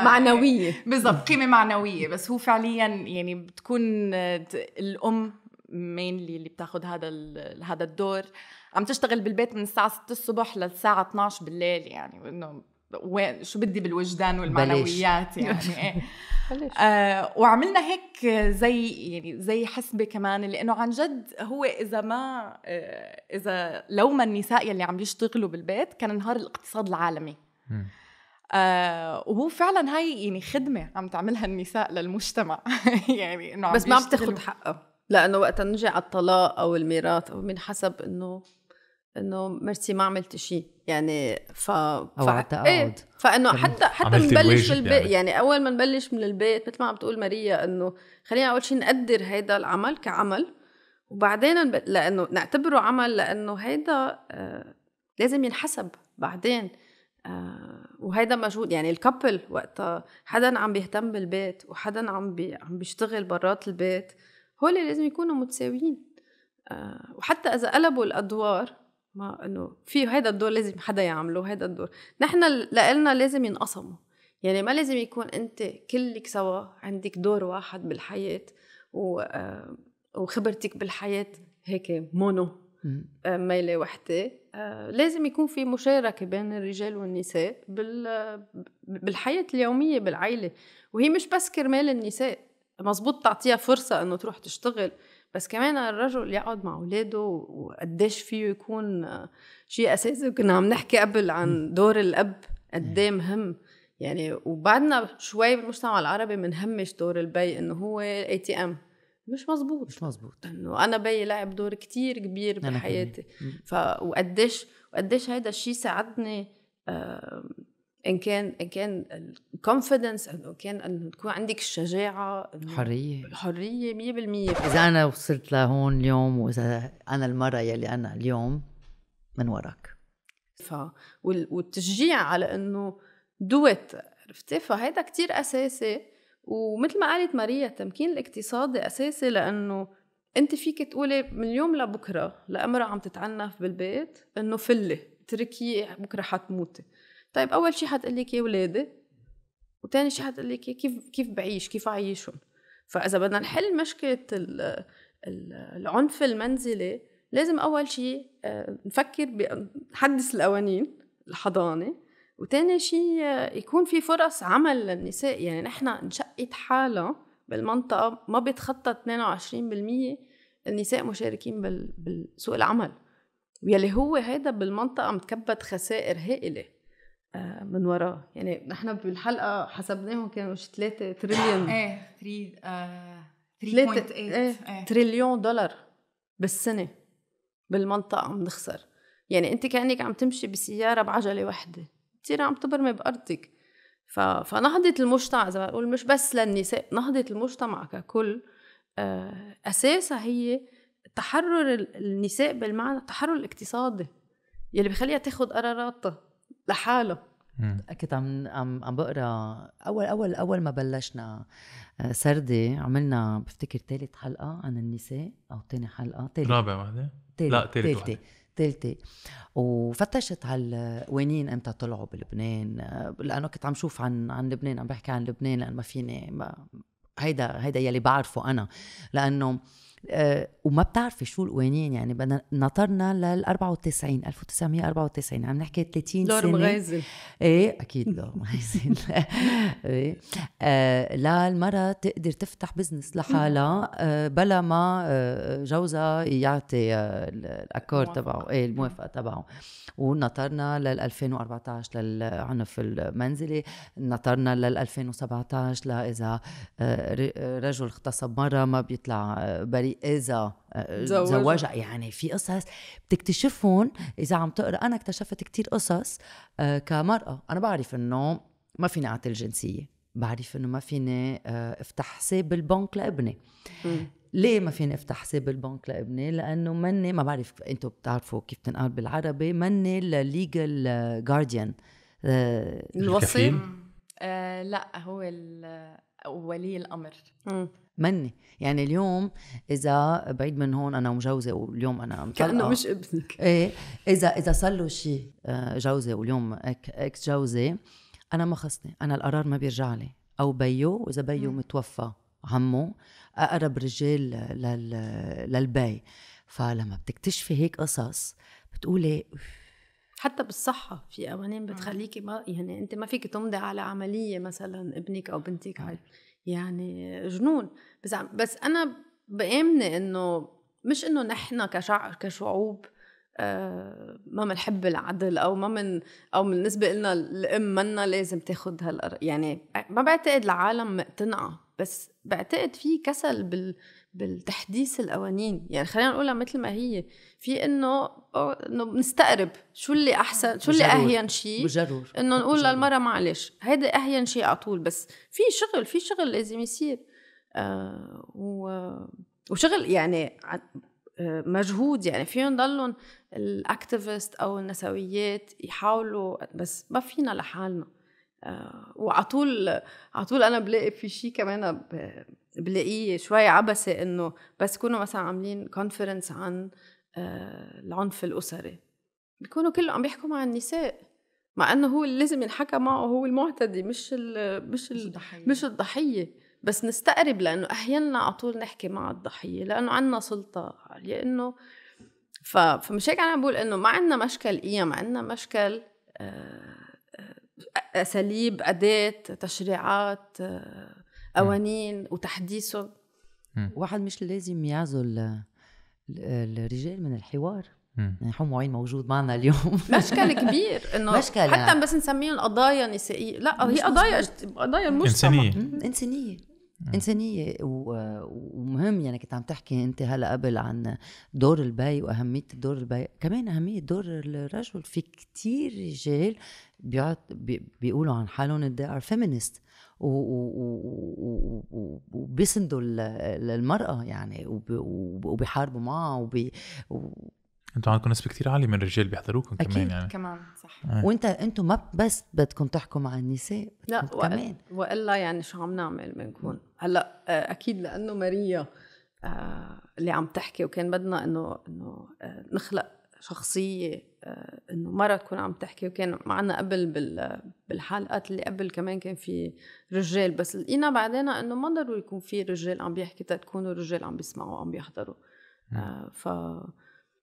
معنويه بالضبط قيمه معنويه بس هو فعليا يعني بتكون الام مينلي اللي بتاخذ هذا هذا الدور عم تشتغل بالبيت من الساعه 6 الصبح للساعه 12 بالليل يعني انه وين شو بدي بالوجدان والمعنويات يعني إيه. آه وعملنا هيك زي يعني زي حسبه كمان لانه عن جد هو اذا ما آه اذا لو ما النساء يلي عم يشتغلوا بالبيت كان انهار الاقتصاد العالمي آه وهو فعلا هاي يعني خدمه عم تعملها النساء للمجتمع يعني انه بس ما عم تاخذ حقه لانه وقت نجي على الطلاق او الميراث او من حسب انه انه ميرسي ما عملت شيء يعني ف او على التقاعد ايه فانه حتى حتى نبلش من البيت يعني. يعني اول ما نبلش من البيت مثل ما عم تقول ماريا انه خلينا اول شيء نقدر هيدا العمل كعمل وبعدين لانه نعتبره عمل لانه هيدا آه لازم ينحسب بعدين آه وهيدا مجهود يعني الكابل وقتها حدا عم بيهتم بالبيت وحدا عم بي عم بيشتغل برات البيت هول لازم يكونوا متساويين آه وحتى اذا قلبوا الادوار ما انه في هذا الدور لازم حدا يعمله هذا الدور نحن لنا لازم ينقسموا يعني ما لازم يكون انت كلك سوا عندك دور واحد بالحياه و... آه، وخبرتك بالحياه هيك مونو ميله آه، وحده آه، لازم يكون في مشاركه بين الرجال والنساء بالحياه اليوميه بالعائله وهي مش بس كرمال النساء مزبوط تعطيها فرصه انه تروح تشتغل بس كمان الرجل يقعد مع اولاده وقديش فيه يكون شيء اساسي كنا عم نحكي قبل عن دور الاب قد مهم يعني وبعدنا شوي بالمجتمع العربي بنهمش دور البي انه هو اي تي ام مش مزبوط مش مزبوط انه انا بي لعب دور كتير كبير بحياتي ف وقديش وقديش هيدا الشيء ساعدني آه ان كان ان كان الكونفدنس ان كان انه تكون عندك الشجاعه الحريه الحريه 100% اذا انا وصلت لهون اليوم واذا انا المره يلي انا اليوم من وراك ف والتشجيع على انه دوت عرفتي فهيدا كتير اساسي ومثل ما قالت ماريا التمكين الاقتصادي اساسي لانه انت فيك تقولي من اليوم لبكره لامراه عم تتعنف بالبيت انه فلي اتركي بكره حتموتي طيب اول شيء لك يا ولادي وثاني شيء لك كيف كيف بعيش كيف اعيشهم فاذا بدنا نحل مشكله العنف المنزلي لازم اول شيء آه، نفكر نحدث القوانين الحضانه وتاني شيء آه، يكون في فرص عمل للنساء يعني نحن انشقت حالة بالمنطقة ما بيتخطى 22% النساء مشاركين بسوق العمل ويلي هو هيدا بالمنطقة متكبد خسائر هائلة آه، من وراه يعني نحن بالحلقه حسبناهم كانوا 3 تريليون ايه 3 3.8 آه، ايه، ايه. تريليون دولار بالسنه بالمنطقه عم نخسر يعني انت كانك عم تمشي بسياره بعجله وحده كثير عم تبرمي بارضك ف... فنهضه المجتمع اذا بقول مش بس للنساء نهضه المجتمع ككل آه، اساسها هي تحرر النساء بالمعنى التحرر الاقتصادي يلي بخليها تاخذ قراراتها لحاله كنت عم عم عم بقرا اول اول اول ما بلشنا آه، سردي عملنا بفتكر ثالث حلقه عن النساء او ثاني حلقه ثالث رابع وحده؟ لا ثالث ثالثه وفتشت على وينين امتى طلعوا بلبنان آه، لانه كنت عم شوف عن عن لبنان عم بحكي عن لبنان لانه ما فيني ما هيدا هيدا يلي بعرفه انا لانه أه وما بتعرفي شو القوانين يعني بدنا نطرنا لل 94 1994 عم نحكي 30 سنه دور مغازل ايه اكيد لور مغازل ايه أه للمراه تقدر تفتح بزنس لحالها أه بلا ما آه، جوزها يعطي آه، الاكورد تبعه ايه الموافقه تبعه ونطرنا لل 2014 للعنف المنزلي نطرنا لل 2017 لاذا آه، رجل اغتصب مره ما بيطلع بريء اذا زوجة. آه، زوجة يعني في قصص بتكتشفهم اذا عم تقرا انا اكتشفت كتير قصص آه، كمراه انا بعرف انه ما فيني اعطي الجنسيه بعرف انه ما فيني آه، افتح حساب بالبنك لابني ليه ما فيني افتح حساب بالبنك لابني؟ لانه مني ما بعرف انتم بتعرفوا كيف تنقال بالعربي مني الليجل جارديان الوصي؟ آه لا هو ولي الامر مم. مني يعني اليوم اذا بعيد من هون انا ومجوزه واليوم انا مطلقه كانه مش ابنك ايه اذا اذا صار له شيء آه، جوزي واليوم اكس جوزي انا ما خصني انا القرار ما بيرجع لي او بيو واذا بيو م. متوفى عمه اقرب رجال لل... للبي فلما بتكتشفي هيك قصص بتقولي حتى بالصحة في قوانين بتخليكي ما يعني أنت ما فيك تمضي على عملية مثلا ابنك أو بنتك آه. هاي يعني جنون بس بس انا بآمني انه مش انه نحن كشعب كشعوب آه، ما بنحب العدل او ما من او بالنسبه لنا الام منا لازم تاخذ هالقرار يعني ما بعتقد العالم مقتنعه بس بعتقد في كسل بال بالتحديث القوانين يعني خلينا نقولها مثل ما هي في انه انه بنستقرب شو اللي احسن شو اللي اهين شيء انه نقول للمراه معلش هيدا اهين شيء على طول بس في شغل في شغل لازم يصير آه وشغل يعني مجهود يعني فيهم ضلهم الاكتيفست او النسويات يحاولوا بس ما فينا لحالنا آه، وعلى طول على طول انا بلاقي في شيء كمان بلاقيه شوي عبسي انه بس يكونوا مثلا عاملين كونفرنس عن آه، العنف الاسري بيكونوا كلهم عم بيحكوا مع النساء مع انه هو اللي لازم ينحكى معه هو المعتدي مش الـ مش الـ الضحيه, مش الضحية. بس نستقرب لانه احيانا على طول نحكي مع الضحيه لانه عندنا سلطه عاليه انه فمش هيك انا بقول انه ما عندنا مشكل قيم إيه، عندنا مشكل آه اساليب اداه تشريعات آه، قوانين وتحديثهم واحد مش لازم يعزل الرجال من الحوار يعني حمو عين موجود معنا اليوم مشكل كبير انه مشكلة. حتى بس نسميهم قضايا نسائيه لا هي قضايا قضايا المجتمع انسانيه انسانيه انسانيه ومهم يعني كنت عم تحكي انت هلا قبل عن دور البي واهميه دور البي كمان اهميه دور الرجل في كتير رجال بيعت بيقولوا عن حالهم they are feminist وبيسندوا للمرأة يعني وبيحاربوا معها وبي انتوا عندكم نسبة كتير عالية من الرجال بيحضروكم كمان يعني اكيد كمان صح آه. وانت انتوا ما بس بدكم تحكوا مع النساء لا كمان والا يعني شو عم نعمل بنكون هلا آه، اكيد لانه ماريا آه، اللي عم تحكي وكان بدنا انه انه آه، نخلق شخصيه آه، انه مره تكون عم تحكي وكان معنا قبل بالحلقات اللي قبل كمان كان في رجال بس لقينا بعدين انه ما ضروري يكون في رجال عم بيحكي تكونوا رجال عم بيسمعوا وعم بيحضروا نعم. آه، ف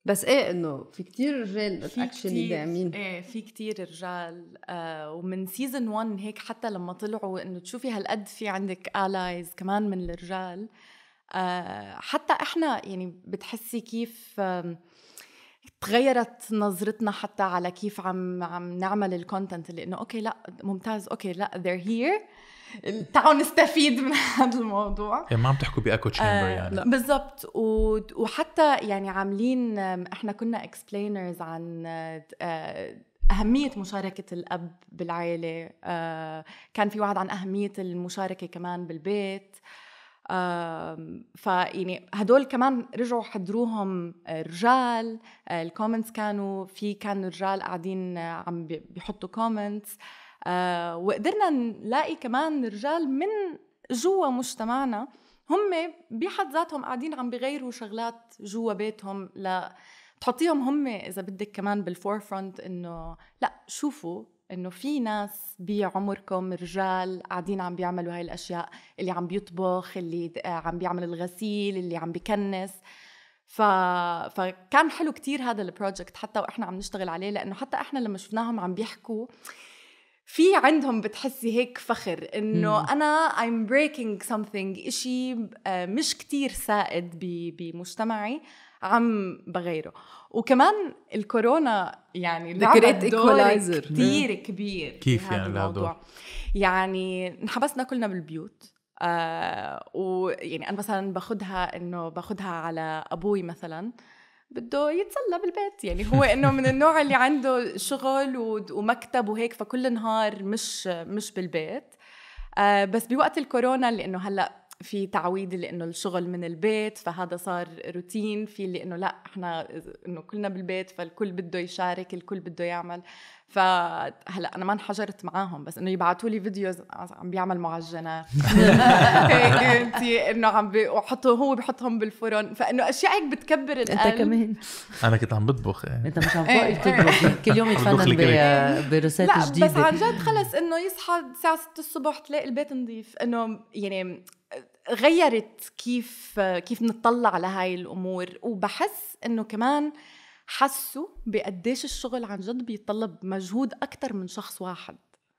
بس ايه انه في كتير رجال اكشلي داعمين ايه في كتير رجال آه ومن سيزون 1 هيك حتى لما طلعوا انه تشوفي هالقد في عندك الايز كمان من الرجال آه حتى احنا يعني بتحسي كيف آه تغيرت نظرتنا حتى على كيف عم عم نعمل الكونتنت اللي انه اوكي لا ممتاز اوكي لا ذير هير تعالوا نستفيد من هذا الموضوع يعني ما عم تحكوا باكو تشامبر آه، يعني بالضبط وحتى يعني عاملين احنا كنا اكسبلينرز عن آه، أهمية مشاركة الأب بالعائلة آه، كان في وعد عن أهمية المشاركة كمان بالبيت فيعني هدول كمان رجعوا حضروهم رجال الكومنتس آه، كانوا في كانوا رجال قاعدين آه، عم بيحطوا كومنتس آه، وقدرنا نلاقي كمان رجال من جوا مجتمعنا هم بحد ذاتهم قاعدين عم بيغيروا شغلات جوا بيتهم ل تحطيهم هم اذا بدك كمان بالفور فرونت انه لا شوفوا انه في ناس بعمركم رجال قاعدين عم بيعملوا هاي الاشياء اللي عم بيطبخ اللي آه، عم بيعمل الغسيل اللي عم بكنس ف... فكان حلو كتير هذا البروجكت حتى واحنا عم نشتغل عليه لانه حتى احنا لما شفناهم عم بيحكوا في عندهم بتحسي هيك فخر انه انا I'm بريكنج something شيء آه، مش كتير سائد ب... بمجتمعي عم بغيره وكمان الكورونا يعني لعبت دور كتير كبير كيف يعني الموضوع يعني انحبسنا كلنا بالبيوت آه ويعني انا مثلا باخذها انه باخذها على ابوي مثلا بده يتسلى بالبيت يعني هو انه من النوع اللي عنده شغل ومكتب وهيك فكل نهار مش مش بالبيت آه بس بوقت الكورونا اللي انه هلا في تعويض اللي انه الشغل من البيت فهذا صار روتين في اللي انه لا احنا انه كلنا بالبيت فالكل بده يشارك الكل بده يعمل فهلا انا ما انحجرت معاهم بس انه يبعثوا لي فيديوز عم بيعمل معجنات انه عم بحطه هو بحطهم بالفرن فانه اشياء هيك بتكبر القلب انت كمان انا كنت عم بطبخ يعني انت مش عم إيه. تطبخ كل يوم يتفنن بروسات جديده بس عن جد خلص انه يصحى الساعه 6 الصبح تلاقي البيت نظيف انه يعني غيرت كيف كيف نتطلع لهاي الامور وبحس انه كمان حسوا بقديش الشغل عن جد بيتطلب مجهود اكثر من شخص واحد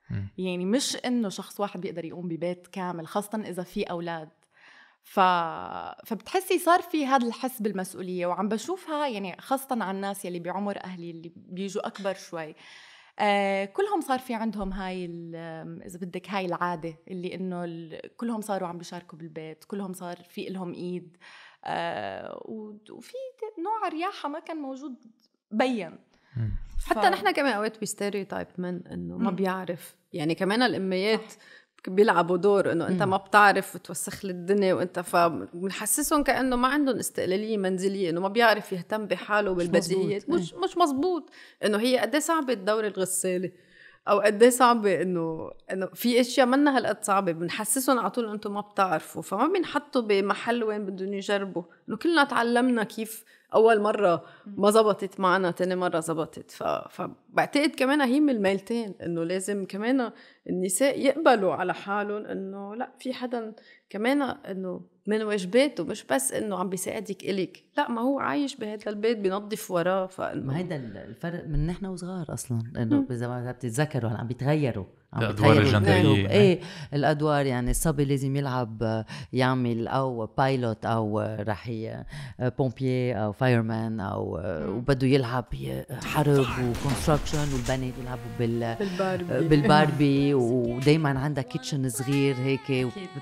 م. يعني مش انه شخص واحد بيقدر يقوم ببيت كامل خاصه اذا في اولاد ف... فبتحسي صار في هذا الحس بالمسؤوليه وعم بشوفها يعني خاصه على الناس يلي بعمر اهلي اللي بيجوا اكبر شوي آه، كلهم صار في عندهم هاي اذا بدك هاي العاده اللي انه كلهم صاروا عم بيشاركوا بالبيت كلهم صار في لهم ايد آه، وفي نوع رياحه ما كان موجود بين ف... حتى نحن كمان اوقات بستيريوتايب من انه ما بيعرف يعني كمان الاميات صح. بيلعبوا دور انه انت ما بتعرف توسخ لي الدنيا وانت فبنحسسهم كانه ما عندهم استقلاليه منزليه انه ما بيعرف يهتم بحاله وبالبديهيات مش مش إيه. مزبوط انه هي قد إيه صعبه الدور الغساله او قد إيه صعبه انه انه في اشياء منا هالقد صعبه بنحسسهم على طول انتم ما بتعرفوا فما بنحطوا بمحل وين بدهم يجربوا انه كلنا تعلمنا كيف اول مره ما زبطت معنا تاني مره زبطت ف... فبعتقد كمان هي من الميلتين انه لازم كمان النساء يقبلوا على حالهم انه لا في حدا كمان انه من واجباته مش بس انه عم بيساعدك الك لا ما هو عايش بهذا البيت بنظف وراه فانه هيدا الفرق من نحن وصغار اصلا انه اذا بتتذكروا هلا عم بيتغيروا الادوار الجندريه يعني. ايه الادوار يعني الصبي لازم يلعب آه، يعمل او بايلوت او آه، راح بومبيي آه، او فايرمان او وبده يلعب حرب وكونستراكشن والبنات يلعبوا بال بالباربي بالباربي ودائما عندها كيتشن صغير هيك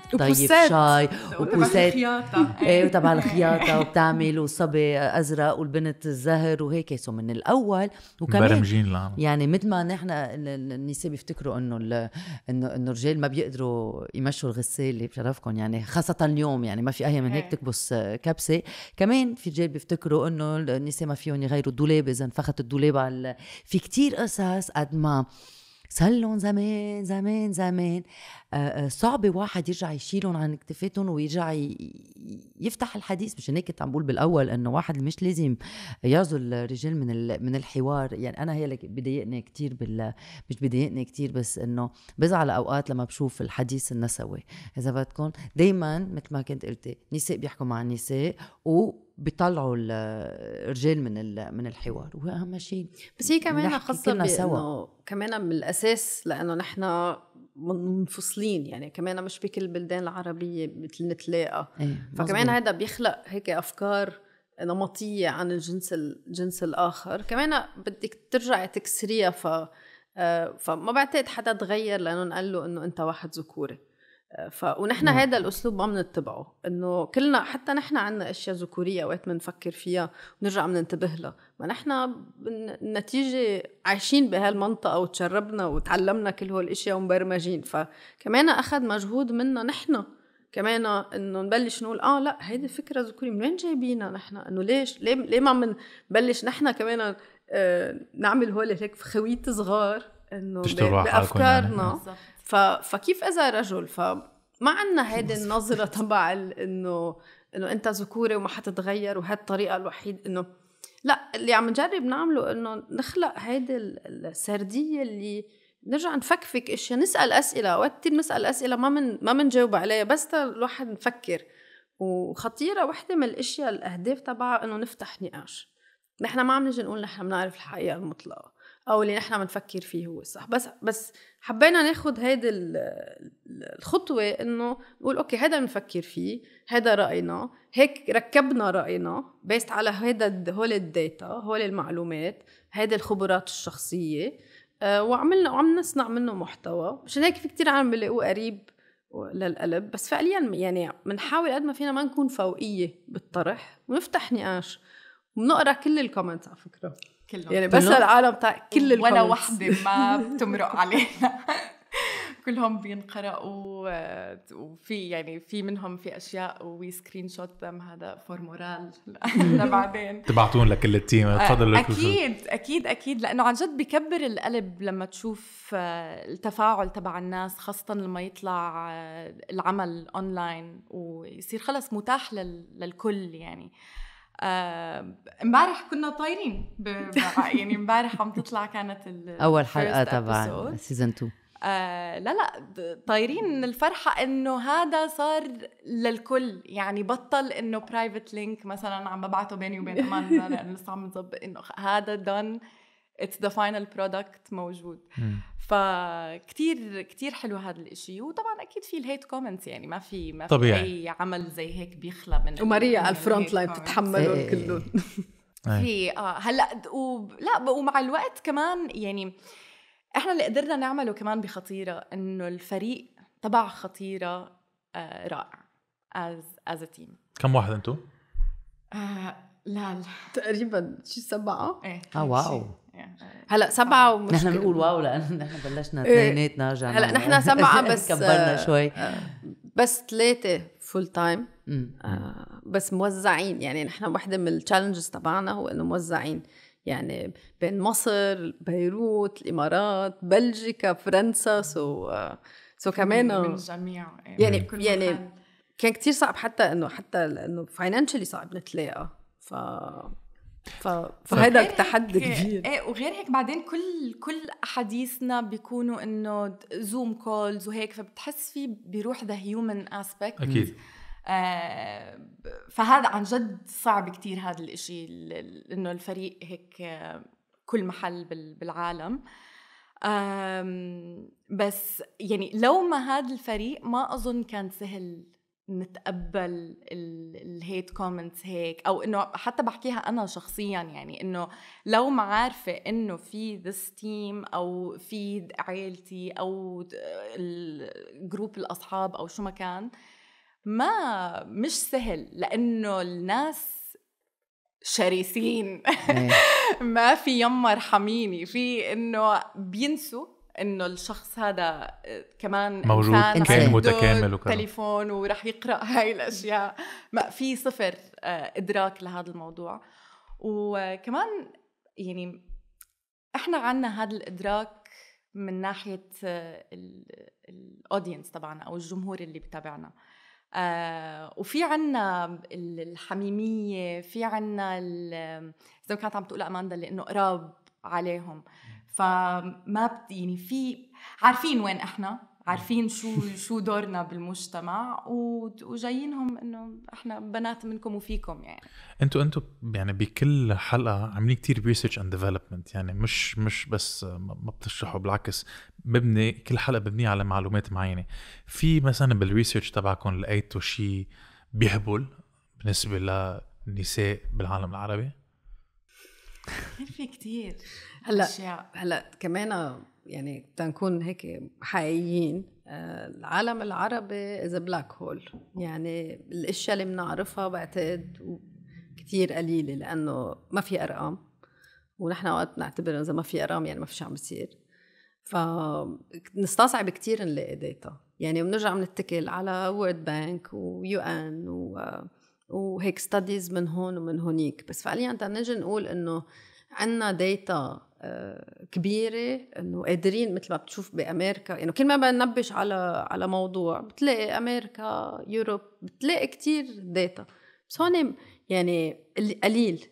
وبتطيب شاي وبوسات ايه وتبع الخياطه وبتعمل والصبي ازرق والبنت الزهر وهيك سو من الاول وكمان يعني مثل ما نحن النساء بيفتكروا انه انه انه الرجال ما بيقدروا يمشوا الغساله بشرفكم يعني خاصه اليوم يعني ما في اي من هيك إيه. تكبس آه، كبسه كمان في رجال بيفتكروا انه النساء ما فيهم يغيروا الدولاب اذا انفخت الدولاب على في كتير قصص قد ما صار لهم زمان زمان زمان صعب واحد يرجع يشيلهم عن كتفاتهم ويرجع يفتح الحديث مشان هيك كنت عم بقول بالاول انه واحد مش لازم يعزل الرجال من من الحوار يعني انا هي اللي بضايقني كثير بال مش بضايقني كثير بس انه بزعل اوقات لما بشوف الحديث النسوي اذا بدكم دائما مثل ما كنت قلتي نساء بيحكوا مع النساء و بيطلعوا الرجال من من الحوار وهو اهم شيء بس هي كمان خاصه بانه كمان من الاساس لانه نحن منفصلين يعني كمان مش بكل البلدان العربيه مثل نتلاقى ايه فكمان هذا بيخلق هيك افكار نمطيه عن الجنس الجنس الاخر كمان بدك ترجعي تكسريها ف آه، فما بعتقد حدا تغير لانه نقول له انه انت واحد ذكوري ف... ونحن هذا الاسلوب ما بنتبعه انه كلنا حتى نحن عندنا اشياء ذكوريه اوقات بنفكر فيها ونرجع بننتبه لها ما نحن بالنتيجه عايشين بهالمنطقه وتشربنا وتعلمنا كل هول الاشياء ومبرمجين فكمان اخذ مجهود منا نحن كمان انه نبلش نقول اه لا هيدي فكره ذكوريه من وين جايبينها نحن انه ليش ليه ليه ما عم نبلش نحن كمان آه نعمل هول هيك خويت صغار انه يعني. بافكارنا ف... فكيف اذا رجل فما عندنا هيدي النظره تبع انه انه انت ذكوري وما حتتغير وهالطريقه الوحيد انه لا اللي عم نجرب نعمله انه نخلق هيدي السرديه اللي نرجع نفكفك اشياء نسال اسئله اوقات كثير بنسال اسئله ما من ما بنجاوب عليها بس الواحد نفكر وخطيره وحده من الاشياء الاهداف تبعها انه نفتح نقاش نحن ما عم نجي نقول نحن بنعرف الحقيقه المطلقه او اللي نحن بنفكر فيه هو الصح بس بس حبينا ناخذ هيدي الخطوه انه نقول اوكي هذا بنفكر فيه هذا راينا هيك ركبنا راينا بيست على هيدا هول الداتا هول المعلومات هيدي الخبرات الشخصيه آه، وعملنا وعم نصنع منه محتوى مشان هيك في كتير عالم بلاقوه قريب للقلب بس فعليا يعني بنحاول قد ما فينا ما نكون فوقيه بالطرح ونفتح نقاش وبنقرا كل الكومنتس على فكره كلهم يعني بس العالم تاع كل الكومنتس ولا وحده ما بتمرق علينا كلهم بينقرأوا آه، وفي يعني في منهم في اشياء وي سكرين شوت ذم هذا فور مورال لبعدين تبعتون لكل التيم آه، تفضلوا اكيد اكيد اكيد لانه عن جد بكبر القلب لما تشوف آه، التفاعل تبع الناس خاصه لما يطلع العمل اونلاين ويصير خلص متاح للكل يعني آه آه، امبارح كنا طايرين يعني امبارح عم تطلع كانت اول حلقه تبع سيزون 2 آه لا لا طايرين من الفرحة انه هذا صار للكل يعني بطل انه برايفت لينك مثلا عم ببعته بيني وبين امان لسه عم نظبط انه هذا دون اتس ذا فاينل برودكت موجود فكتير كتير حلو هذا الشيء وطبعا اكيد في الهيت كومنتس يعني ما في ما في طبيعي. اي عمل زي هيك بيخلى من وماريا على الفرونت لاين بتتحملهم كلهم إيه. في اه هلا و... لا ومع الوقت كمان يعني احنا اللي قدرنا نعمله كمان بخطيره انه الفريق تبع خطيره آه رائع از از تيم كم واحد انتم؟ آه لا لا تقريبا شي سبعة ايه اه واو يعني هلا سبعة ومشكلة نحن بنقول واو لأنه نحن بلشنا إيه. اثنيناتنا رجعنا هلا نحن سبعة بس كبرنا شوي آه، بس ثلاثة فول تايم آه، بس موزعين يعني نحن وحده من التشالنجز تبعنا هو انه موزعين يعني بين مصر بيروت الامارات بلجيكا فرنسا سو سو آه، كمان من الجميع يعني يعني, يعني كان كتير صعب حتى انه حتى انه فاينانشلي صعب نتلاقى ف ف... فهذا تحدي كبير ايه وغير هيك بعدين كل كل احاديثنا بيكونوا انه زوم كولز وهيك فبتحس في بيروح ذا هيومن اسبكت اكيد آه فهذا عن جد صعب كتير هذا الإشي إنه الفريق هيك آه، كل محل بالعالم بس يعني لو ما هذا الفريق ما أظن كان سهل نتقبل الهيت كومنتس هيك او انه حتى بحكيها انا شخصيا يعني انه لو ما عارفه انه في ذس تيم او في عائلتي او جروب الاصحاب او شو ما كان ما مش سهل لانه الناس شرسين إيه. ما في يما ارحميني في انه بينسوا انه الشخص هذا آه، كمان موجود كان متكامل وكذا تليفون ورح يقرا هاي الاشياء ما في صفر آه، ادراك لهذا الموضوع وكمان يعني احنا عنا هذا الادراك من ناحيه آه، الاودينس طبعا او الجمهور اللي بتابعنا وفي عنا الحميميه في عنا زي ما كانت عم تقول اماندا لانه قراب عليهم فما بت يعني في عارفين وين احنا عارفين شو شو دورنا بالمجتمع وجايينهم انه احنا بنات منكم وفيكم يعني انتوا انتوا يعني بكل حلقه عاملين كتير ريسيرش اند ديفلوبمنت يعني مش مش بس ما بتشرحوا بالعكس ببني كل حلقه ببني على معلومات معينه في مثلا بالريسيرش تبعكم لقيتوا شيء بيهبل بالنسبه للنساء بالعالم العربي كان في كثير هلا أشياء. هلا كمان يعني تنكون هيك حقيقيين آه، العالم العربي از بلاك هول يعني الاشياء اللي بنعرفها بعتقد كثير قليله لانه ما في ارقام ونحن وقت بنعتبر اذا ما في ارقام يعني ما في شيء عم بيصير فنستصعب كثير نلاقي داتا يعني بنرجع بنتكل على وورد بانك ويو ان وهيك ستاديز من هون ومن هونيك بس فعليا تنجي نقول انه عندنا داتا آه، كبيره انه قادرين مثل ما بتشوف بامريكا انه يعني كل ما بنبش على على موضوع بتلاقي امريكا يوروب بتلاقي كتير داتا بس هون يعني قليل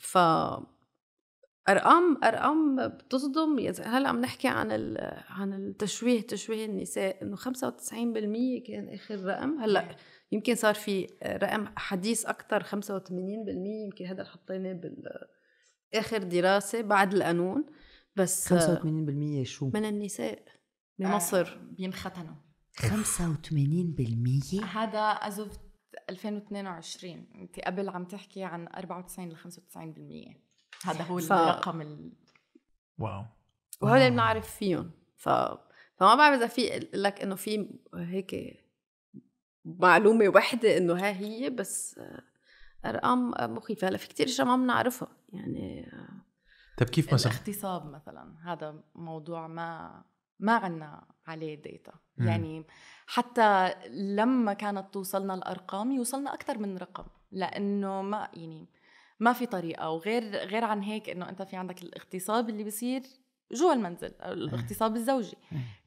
ف ارقام ارقام بتصدم هلا عم نحكي عن عن التشويه تشويه النساء انه 95% كان اخر رقم هلا إيه. يمكن صار في رقم حديث اكثر 85% يمكن هذا اللي حطيناه بال اخر دراسه بعد القانون بس 85% شو؟ من النساء آه، بمصر بينختنوا 85% هذا از 2022 انت قبل عم تحكي عن 94 ل 95% هذا هو ف... الرقم ال... واو وهول بنعرف فيهم ف... فما بعرف اذا في لك انه في هيك معلومه وحده انه ها هي بس ارقام مخيفه هلا في كثير اشياء ما بنعرفها يعني طيب كيف مثلا الاغتصاب مثلا هذا موضوع ما ما عنا عليه ديتا مم. يعني حتى لما كانت توصلنا الارقام يوصلنا اكثر من رقم لانه ما يعني ما في طريقه وغير غير عن هيك انه انت في عندك الاغتصاب اللي بيصير جوا المنزل الاغتصاب الزوجي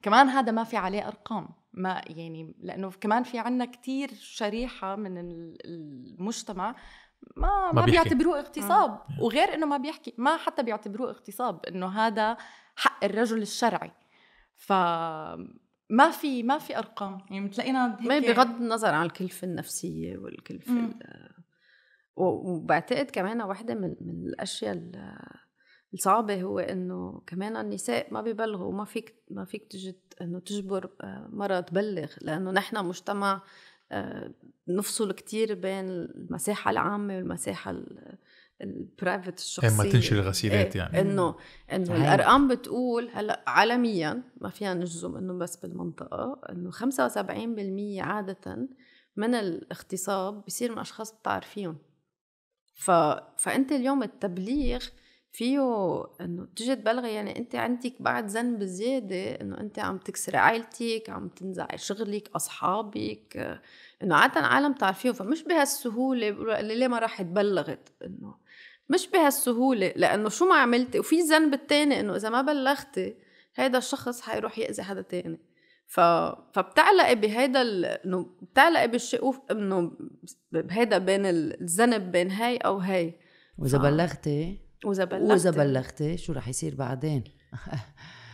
كمان هذا ما في عليه ارقام ما يعني لانه كمان في عنا كتير شريحه من المجتمع ما ما, بيعتبروه اغتصاب آه. وغير انه ما بيحكي ما حتى بيعتبروه اغتصاب انه هذا حق الرجل الشرعي ف ما في ما في ارقام يعني بتلاقينا ما بغض النظر عن الكلفه النفسيه والكلفه وبعتقد كمان واحده من, من الاشياء اللي الصعبة هو إنه كمان النساء ما ببلغوا وما فيك ما فيك تجد إنه تجبر آه، مرة تبلغ لأنه نحن مجتمع آه، نفصل كتير بين المساحة العامة والمساحة البرايفت الشخصية ما تنشر الغسيلات يعني. إيه يعني إنه إنه الأرقام بتقول هلا عالميا ما فينا نجزم إنه بس بالمنطقة إنه 75% عادة من الاغتصاب بصير من أشخاص بتعرفيهم ف... فأنت اليوم التبليغ فيه انه تجي تبلغي يعني انت عندك بعد ذنب زياده انه انت عم تكسري عائلتك عم تنزعي شغلك اصحابك انه عاده عالم بتعرفيهم فمش بهالسهوله ليه ما راحت بلغت انه مش بهالسهوله لانه شو ما عملتي وفي ذنب الثاني انه اذا ما بلغتي هذا الشخص حيروح ياذي حدا تاني ف... فبتعلقي بهيدا ال... انه بتعلقي بالشقوف انه بهيدا بين الذنب بين هاي او هاي واذا ف... بلغتي واذا بلغتي واذا بلغتي شو رح يصير بعدين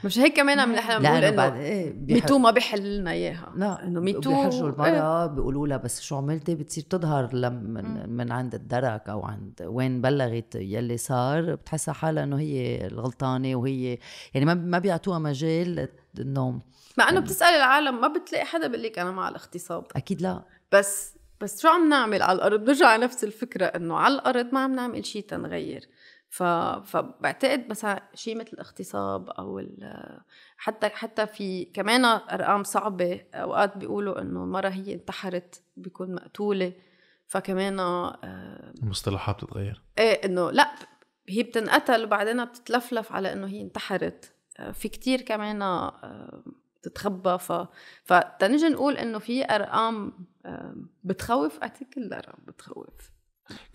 مش هيك كمان عم نحن بنقول انه بعد ايه ميتو ما بيحل لنا اياها لا انه ميتو بيحرجوا المراه ايه. بيقولوا لها بس شو عملتي بتصير تظهر من, من عند الدرك او عند وين بلغت يلي صار بتحسها حالها انه هي الغلطانه وهي يعني ما ما بيعطوها مجال انه مع انه يعني بتسال العالم ما بتلاقي حدا بيقول لك انا مع الاغتصاب اكيد لا بس بس شو عم نعمل على الارض بنرجع على نفس الفكره انه على الارض ما عم نعمل شيء تنغير ف... فبعتقد مثلا شيء مثل الاغتصاب او ال... حتى حتى في كمان ارقام صعبه اوقات بيقولوا انه المراه هي انتحرت بيكون مقتوله فكمان آه، المصطلحات بتتغير ايه انه لا هي بتنقتل وبعدين بتتلفلف على انه هي انتحرت آه، في كتير كمان آه، بتتخبى ف فتنجي نقول انه في ارقام بتخوف اعتقد كل الارقام بتخوف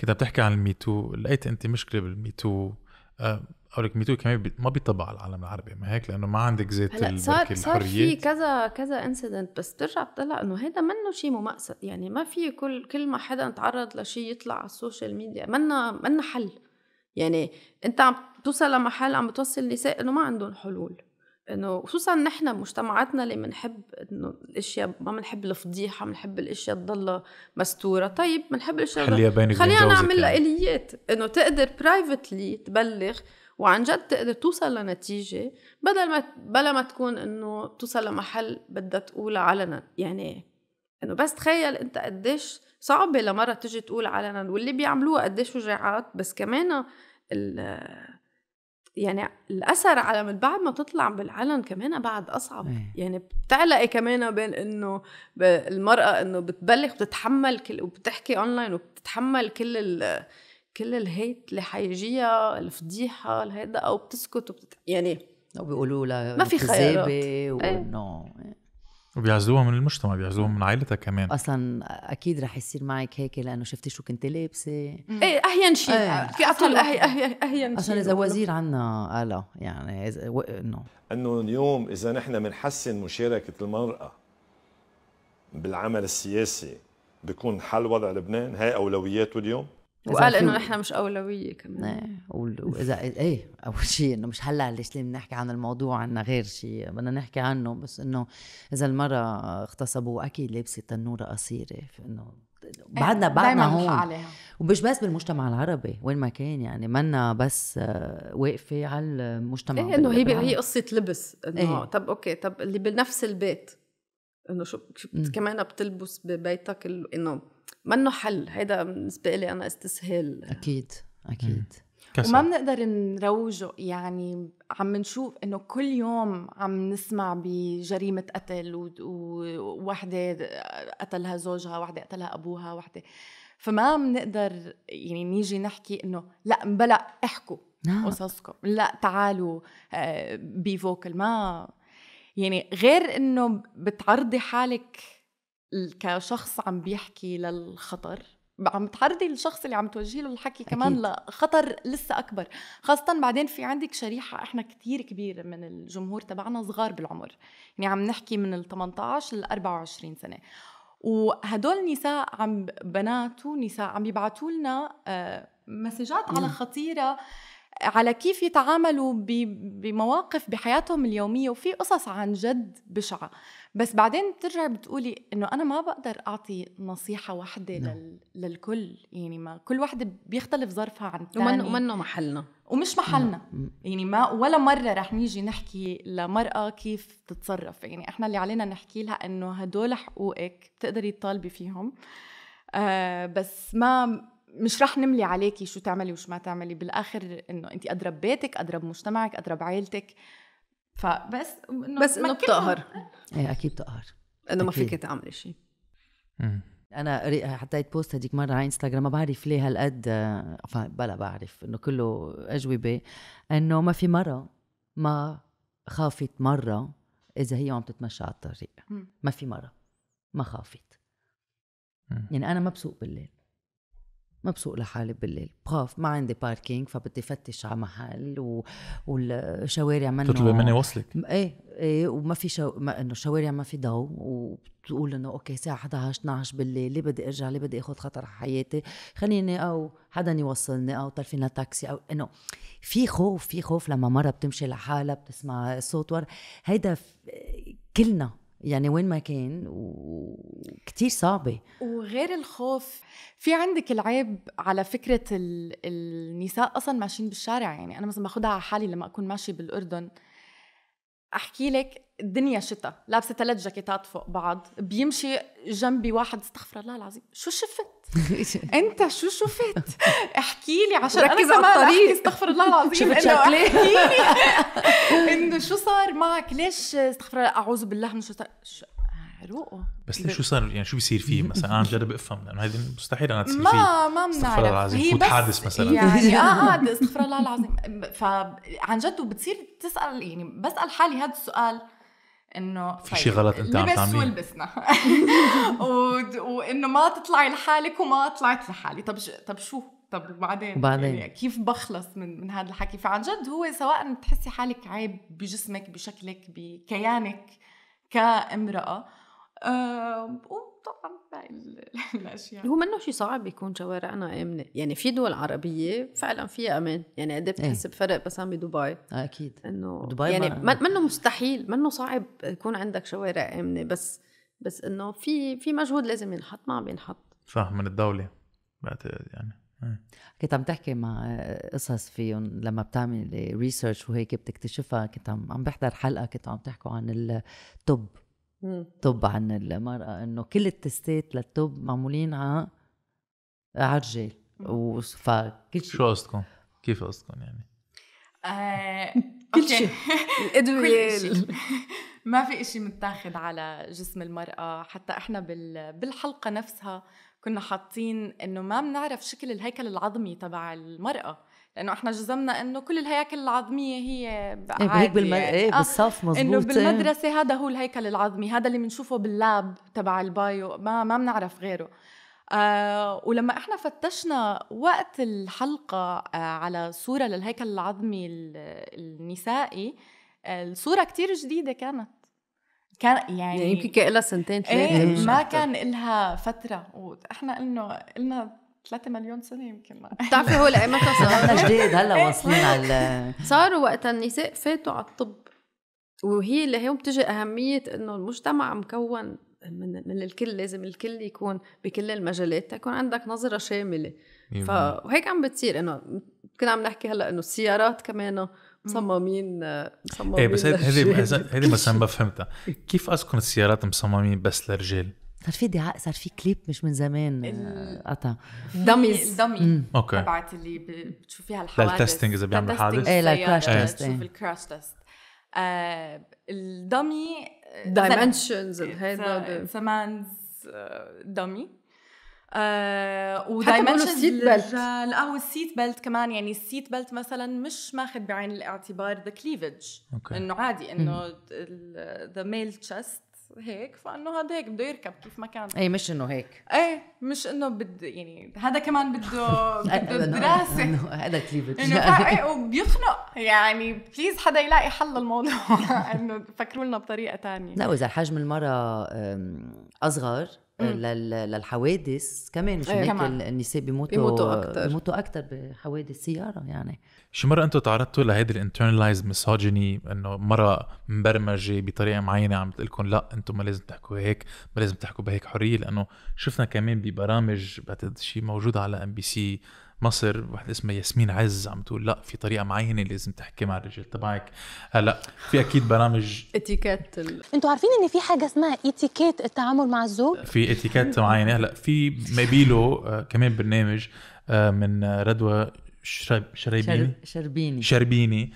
كنت بتحكي عن الميتو لقيت انت مشكله بالميتو آه، اقول لك ميتو كمان ما بيطبق على العالم العربي ما هيك لانه ما عندك ذات هلا صار صار في كذا كذا انسيدنت بس ترجع بتطلع انه هذا منه شيء ممأسد يعني ما في كل كل ما حدا تعرض لشيء يطلع على السوشيال ميديا منا منا حل يعني انت عم توصل لمحل عم بتوصل نساء انه ما عندهم حلول انه خصوصا نحن مجتمعاتنا اللي بنحب انه الاشياء ما بنحب الفضيحه بنحب الاشياء تضلها مستوره طيب بنحب الاشياء خليها بينك خلينا نعمل يعني. لها اليات انه تقدر برايفتلي تبلغ وعن جد تقدر توصل لنتيجه بدل ما بلا ما تكون انه توصل لمحل بدها تقول علنا يعني انه بس تخيل انت قديش صعبه لمره تجي تقول علنا واللي بيعملوها قديش وجعات بس كمان ال يعني الأثر على من بعد ما تطلع بالعلن كمان بعد أصعب إيه. يعني بتعلقي كمان بين إنه المرأة إنه بتبلغ بتتحمل كل وبتحكي أونلاين وبتتحمل كل ال كل الهيت اللي حيجيها الفضيحة الهيدا أو بتسكت وبتت... يعني أو بيقولوا لها ما في خيارات إيه. وإنه أيه. وبيعزلوها من المجتمع بيعزلوها من عائلتها كمان اصلا اكيد رح يصير معك هيك لانه شفتي شو كنت لابسه ايه اهين شيء في على طول اهين شيء اصلا اذا وزير عنا قالها يعني انه انه اليوم اذا نحن بنحسن مشاركه المراه بالعمل السياسي بيكون حل وضع لبنان هاي اولوياته اليوم وقال انه نحن مش اولويه كمان ايه واذا إيه،, ايه اول شيء انه مش هلا ليش ليه بنحكي عن الموضوع عنا غير شيء بدنا نحكي عنه بس انه اذا المره اغتصبوا اكيد لابسه تنوره قصيره فانه إيه، بعدنا بعدنا هون ومش بس بالمجتمع العربي وين ما كان يعني منا بس واقفه على المجتمع ايه انه هي هي قصه لبس انه إيه؟ طب اوكي طب اللي بنفس البيت انه شو, شو كمان بتلبس ببيتك انه منه حل هيدا بالنسبه لي انا استسهال اكيد اكيد كسر. وما بنقدر نروجه يعني عم نشوف انه كل يوم عم نسمع بجريمه قتل ووحده قتلها زوجها وحده قتلها ابوها وحده فما بنقدر يعني نيجي نحكي انه لا بلا احكوا قصصكم لا تعالوا بفوكل آه، ما يعني غير انه بتعرضي حالك كشخص عم بيحكي للخطر عم تعرضي الشخص اللي عم توجهي له الحكي أكيد. كمان لخطر لسه اكبر خاصه بعدين في عندك شريحه احنا كثير كبير من الجمهور تبعنا صغار بالعمر يعني عم نحكي من ال 18 لل 24 سنه وهدول نساء عم بنات ونساء عم يبعثوا لنا آه، مسجات على خطيره على كيف يتعاملوا بمواقف بحياتهم اليوميه وفي قصص عن جد بشعه بس بعدين بترجعي بتقولي انه انا ما بقدر اعطي نصيحه واحده نعم. لل... للكل يعني ما كل وحده بيختلف ظرفها عن الثاني ومنه محلنا ومش محلنا نعم. يعني ما ولا مره رح نيجي نحكي لمراه كيف تتصرف يعني احنا اللي علينا نحكي لها انه هدول حقوقك بتقدري تطالبي فيهم آه بس ما مش رح نملي عليكي شو تعملي وشو ما تعملي بالاخر انه انت ادرب بيتك ادرب مجتمعك ادرب عائلتك فبس انه بس انه بتقهر ايه اكيد بتقهر انه ما فيك تعملي شيء انا حطيت بوست هذيك مره على انستغرام ما بعرف ليه هالقد آه، بلا بعرف انه كله اجوبه انه ما في مره ما خافت مره اذا هي عم تتمشى على الطريق ما في مره ما خافت يعني انا ما بسوق بالليل ما بسوق لحالي بالليل بخاف ما عندي باركينج فبدي فتش على محل و... والشوارع منه تطلبي مني وصلك ايه ايه وما في شو... ما انه الشوارع ما في ضوء وبتقول انه اوكي الساعه 11 12 بالليل ليه بدي ارجع ليه بدي اخذ خطر على حياتي خليني او حدا يوصلني او طرفينا تاكسي او انه في خوف في خوف لما مره بتمشي لحالها بتسمع صوت ورا هيدا كلنا يعني وين ما كان وكتير صعبة وغير الخوف في عندك العيب على فكرة النساء أصلا ماشيين بالشارع يعني أنا مثلا باخدها على حالي لما أكون ماشي بالأردن احكي لك الدنيا شتاء لابسه ثلاث جاكيتات فوق بعض بيمشي جنبي واحد استغفر الله العظيم شو شفت انت شو شفت احكي لي عشان ركز انا كمان الطريق استغفر الله العظيم شفت شكلي انه شو صار معك ليش استغفر الله اعوذ بالله من شو صار حروقه بس ليش شو صار يعني شو بيصير فيه مثلا انا جرب افهم لانه هذه مستحيل انا تصير فيه ما ما بنعرف هي بس حادث مثلا يعني اه اه استغفر الله العظيم فعن جد وبتصير تسال يعني بسال حالي هذا السؤال انه في طيب، شيء غلط انت عم تعمليه ولبسنا وانه ما تطلعي لحالك وما طلعت لحالي طب طب شو طب وبعدين وبعدين يعني كيف بخلص من من هذا الحكي فعن جد هو سواء بتحسي حالك عيب بجسمك بشكلك بكيانك كامراه وطبعا باقي الاشياء هو منه شيء صعب يكون شوارعنا امنه يعني في دول عربيه فعلا فيها امان يعني قد إيه إيه. بتحس بفرق بس بدبي آه، اكيد انه دبي يعني منه مستحيل منه صعب يكون عندك شوارع امنه بس بس انه في في مجهود لازم ينحط ما عم ينحط صح من الدوله بعتقد يعني إيه. كنت عم تحكي مع قصص فيهم لما بتعمل ريسيرش وهيك بتكتشفها كنت عم بحضر حلقه كنت عم تحكوا عن التوب طب عن المرأة إنه كل التستات للطب معمولين على على الرجال فكل شيء شو قصدكم؟ كيف قصدكم يعني؟ آه، كل شيء الادويه ما في إشي متاخد على جسم المراه حتى احنا بالحلقه نفسها كنا حاطين انه ما بنعرف شكل الهيكل العظمي تبع المراه لانه احنا جزمنا انه كل الهياكل العظميه هي إيه، عادي هيك بالمد... يعني. ايه آه، بالصف مزبوط انه بالمدرسه هذا هو الهيكل العظمي هذا اللي بنشوفه باللاب تبع البايو ما ما بنعرف غيره آه ولما احنا فتشنا وقت الحلقه آه على صوره للهيكل العظمي النسائي آه، الصوره كتير جديده كانت كان يعني, يعني يمكن يعني كان لها سنتين ثلاثه ايه ما كان لها فتره واحنا انه قلنا 3 مليون سنه يمكن ما بتعرفي هو لأيمتى صار؟ جديد هلا إيه. واصلين على صاروا وقت النساء فاتوا على الطب وهي اللي هي بتجي اهميه انه المجتمع مكون من من الكل لازم الكل يكون بكل المجالات تكون عندك نظره شامله فهيك عم بتصير انه كنا عم نحكي هلا انه السيارات كمان مصممين مصممين ايه بس هذه هذه مثلا ما فهمتها كيف اصلا السيارات مصممين بس للرجال؟ صار في دعاء صار في كليب مش من زمان آه، قطع دميز دمي اوكي تبعت اللي بتشوفيها الحوادث للتستنج اذا بيعمل حادث ايه للكراش تيست ايه الكراش آه، تيست الدمي دايمنشنز هيدا ثمانز دمي ودايمنشنز ودايمنشن السيت بيلت اه السيت بيلت آه، كمان يعني السيت بيلت مثلا مش ماخذ بعين الاعتبار ذا كليفج انه عادي انه ذا ميل تشست هيك فانه هذا هيك بده يركب كيف ما كان اي مش انه هيك اي مش انه بده يعني هذا كمان بده بده دراسه انه هذا إيه، وبيخنق يعني بليز حدا يلاقي حل الموضوع انه فكروا لنا بطريقه ثانيه لا واذا حجم المره اصغر للحوادث كمان مش أيوة. هيك كمان. النساء بيموتوا بيموتوا اكثر بيموتوا اكثر بحوادث سياره يعني شو مره انتم تعرضتوا لهيدي الانترنلايز مسوجيني انه مره مبرمجه بطريقه معينه عم تقول لكم لا انتم ما لازم تحكوا هيك ما لازم تحكوا بهيك حريه لانه شفنا كمان ببرامج بعتقد شيء موجود على ام بي سي مصر واحد اسمها ياسمين عز عم تقول لا في طريقة معينة لازم تحكي مع الرجال تبعك هلا آه، في أكيد برامج اتيكيت ال... انتوا عارفين إن في حاجة اسمها اتيكيت التعامل مع الزوج في اتيكيت معينة هلا في مابيلو آه، كمان برنامج آه، من ردوى شربيني شربيني شربيني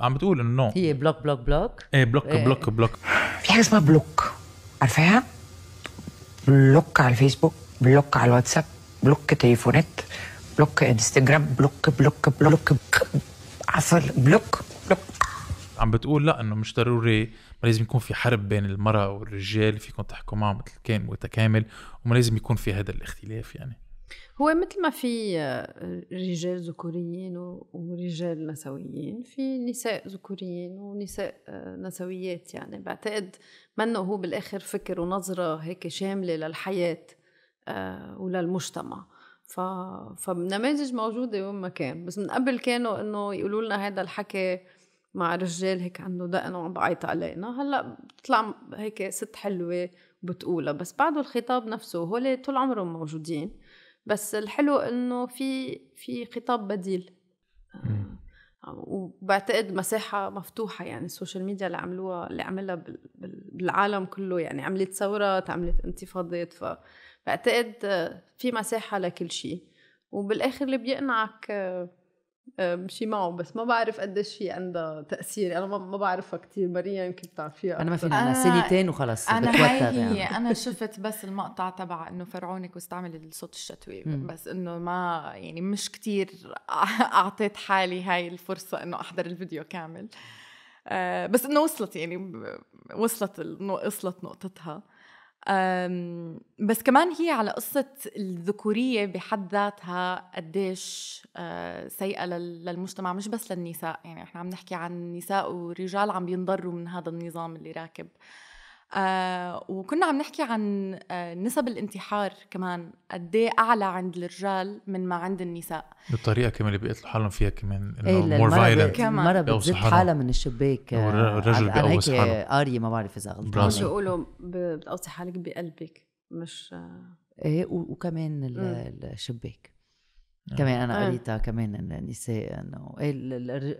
عم بتقول انه نو هي بلوك بلوك بلوك ايه بلوك إيه. بلوك بلوك في حاجه اسمها بلوك عارفاها؟ بلوك على الفيسبوك بلوك على الواتساب بلوك تليفونات بلوك انستغرام بلوك بلوك بلوك عارفه بلوك بلوك عم بتقول لا انه مش ضروري ما لازم يكون في حرب بين المرأة والرجال فيكم تحكوا معه مثل كان متكامل وما لازم يكون في هذا الاختلاف يعني هو مثل ما في آه، رجال ذكوريين ورجال نسويين في نساء ذكوريين ونساء آه، نسويات يعني بعتقد منه هو بالاخر فكر ونظرة هيك شاملة للحياة آه، وللمجتمع ف... فنماذج موجوده وين ما كان بس من قبل كانوا انه يقولوا لنا هذا الحكي مع رجال هيك عنده دقن وعم بعيط علينا هلا بتطلع هيك ست حلوه بتقولها بس بعده الخطاب نفسه هو طول عمرهم موجودين بس الحلو انه في في خطاب بديل آه، وبعتقد مساحة مفتوحة يعني السوشيال ميديا اللي عملوها اللي عملها بالعالم كله يعني عملت ثورات عملت انتفاضات ف بعتقد آه، في مساحة لكل شيء وبالآخر اللي بيقنعك مشي آه، آه، معه بس ما بعرف قديش في عندها تاثير انا ما بعرفها كثير مريا يمكن بتعرفيها انا ما فيني انا سنتين وخلص انا بتوتر هي يعني. انا شفت بس المقطع تبع انه فرعونك واستعمل الصوت الشتوي م. بس انه ما يعني مش كثير اعطيت حالي هاي الفرصه انه احضر الفيديو كامل بس انه وصلت يعني وصلت وصلت نقطتها بس كمان هي على قصة الذكورية بحد ذاتها قديش آه، سيئة للمجتمع مش بس للنساء يعني احنا عم نحكي عن نساء ورجال عم بينضروا من هذا النظام اللي راكب آه وكنا عم نحكي عن آه نسب الانتحار كمان قد إيه اعلى عند الرجال من ما عند النساء الطريقه كمان اللي بيقتلوا حالهم فيها كمان انه مور فايلنت المره بتزت حالها من الشباك آه، الرجل بيقوص حاله قاريه ما بعرف اذا غلطانه مش يقولوا بتقوصي حالك بقلبك مش آه. ايه وكمان الشباك آه. كمان انا قريتها كمان ان النساء انه إيه،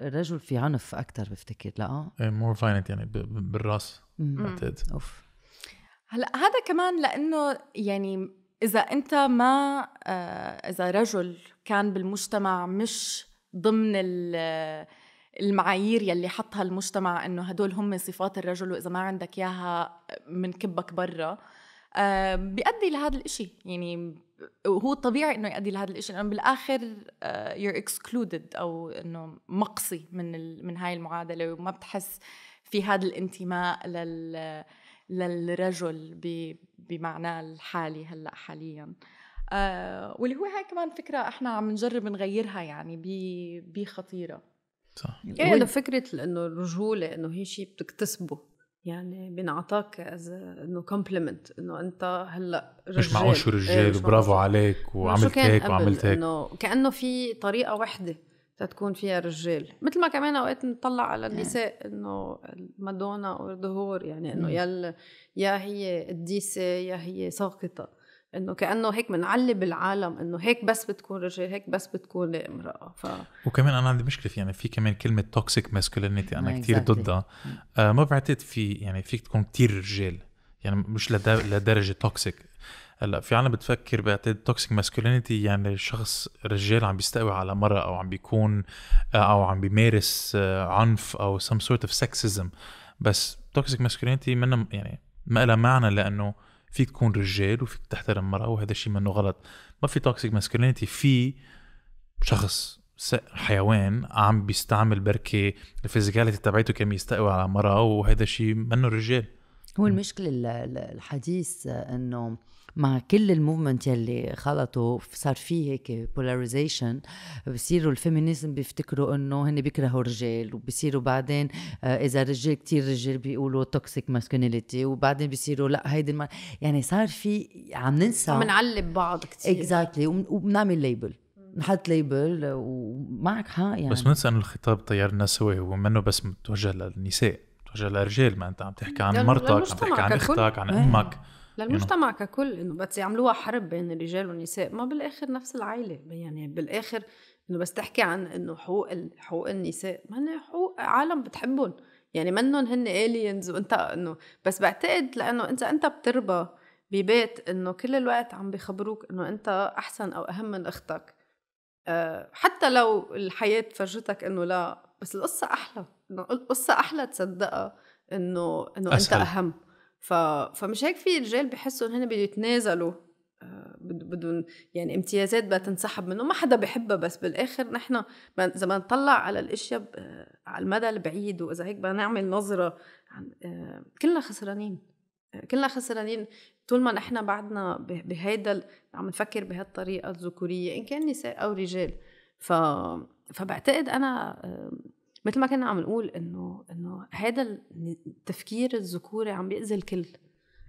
الرجل في عنف اكثر بفتكر لا مور فايلنت يعني بالراس بعتقد اوف هلا هذا كمان لانه يعني اذا انت ما آه، اذا رجل كان بالمجتمع مش ضمن المعايير يلي حطها المجتمع انه هدول هم صفات الرجل واذا ما عندك اياها بنكبك برا آه، بيؤدي لهذا الإشي يعني وهو طبيعي انه يؤدي لهذا الإشي لانه بالاخر يور آه، اكسكلودد او انه مقصي من من هاي المعادله وما بتحس في هذا الانتماء لل للرجل بمعناه الحالي هلا حاليا آه واللي هو هاي كمان فكره احنا عم نجرب نغيرها يعني بخطيره صح يعني إيه، انه فكره انه الرجوله انه هي شيء بتكتسبه يعني بينعطاك از انه كومبلمنت انه انت هلا رجال مش معقول شو رجال إيه، برافو عليك وعملت هيك وعملت هيك انه كانه في طريقه وحده تتكون فيها رجال مثل ما كمان اوقات نطلع على نعم. النساء انه مادونا او ظهور يعني انه يا يا هي قديسه يا هي ساقطه انه كانه هيك بنعلي بالعالم انه هيك بس بتكون رجال هيك بس بتكون امراه ف وكمان انا عندي مشكله في يعني في كمان كلمه توكسيك ماسكولينيتي انا كثير ضدها آه ما بعتقد في يعني فيك تكون كثير رجال يعني مش لدرجه توكسيك هلا في عالم بتفكر بعتقد توكسيك ماسكولينيتي يعني شخص رجال عم بيستقوي على مرأة او عم بيكون آه، او عم بيمارس آه، عنف او some sort of sexism بس توكسيك ماسكولينيتي منها يعني ما لها معنى لانه فيك تكون رجال وفيك تحترم مرأة وهذا الشيء منه غلط ما في توكسيك ماسكولينيتي في شخص حيوان عم بيستعمل بركي الفيزيكاليتي تبعته كم يستقوي على مرأة وهذا الشيء منه رجال هو المشكلة الحديث آه، انه مع كل الموفمنت يلي خلطوا صار فيه هيك بولاريزيشن بصيروا الفيمينيزم بيفتكروا انه هن بيكرهوا الرجال وبصيروا بعدين آه، اذا رجال كتير رجال بيقولوا توكسيك ماسكولينيتي وبعدين بصيروا لا هيدي يعني صار في عم ننسى عم نعلب بعض كثير اكزاكتلي exactly. وبنعمل ليبل نحط ليبل ومعك حق يعني بس بننسى انه الخطاب التيار النسوي هو منه بس متوجه للنساء متوجه للرجال ما انت عم تحكي عن مرتك عم تحكي عن اختك عن إيه. امك للمجتمع يعني. ككل انه بس يعملوها حرب بين الرجال والنساء ما بالاخر نفس العائله يعني بالاخر انه بس تحكي عن انه حقوق حقوق النساء ما هن حقوق عالم بتحبهم يعني منهم هن الينز وانت انه بس بعتقد لانه انت انت بتربى ببيت انه كل الوقت عم بخبروك انه انت احسن او اهم من اختك أه حتى لو الحياه فرجتك انه لا بس القصه احلى انه القصه احلى تصدقها انه انه انت اهم ف... فمش هيك في رجال بحسوا هن بده يتنازلوا آه، بدهم يعني امتيازات بقى تنسحب منه ما حدا بحبها بس بالاخر نحن اذا ما نطلع على الاشياء على المدى البعيد واذا هيك بدنا نعمل نظره آه، كلنا خسرانين آه، كلنا خسرانين طول ما نحن بعدنا بهيدا عم نفكر بهالطريقه الذكوريه ان كان نساء او رجال ف فبعتقد انا مثل ما كنا عم نقول انه انه هذا التفكير يعني الذكوري عم بيأذي الكل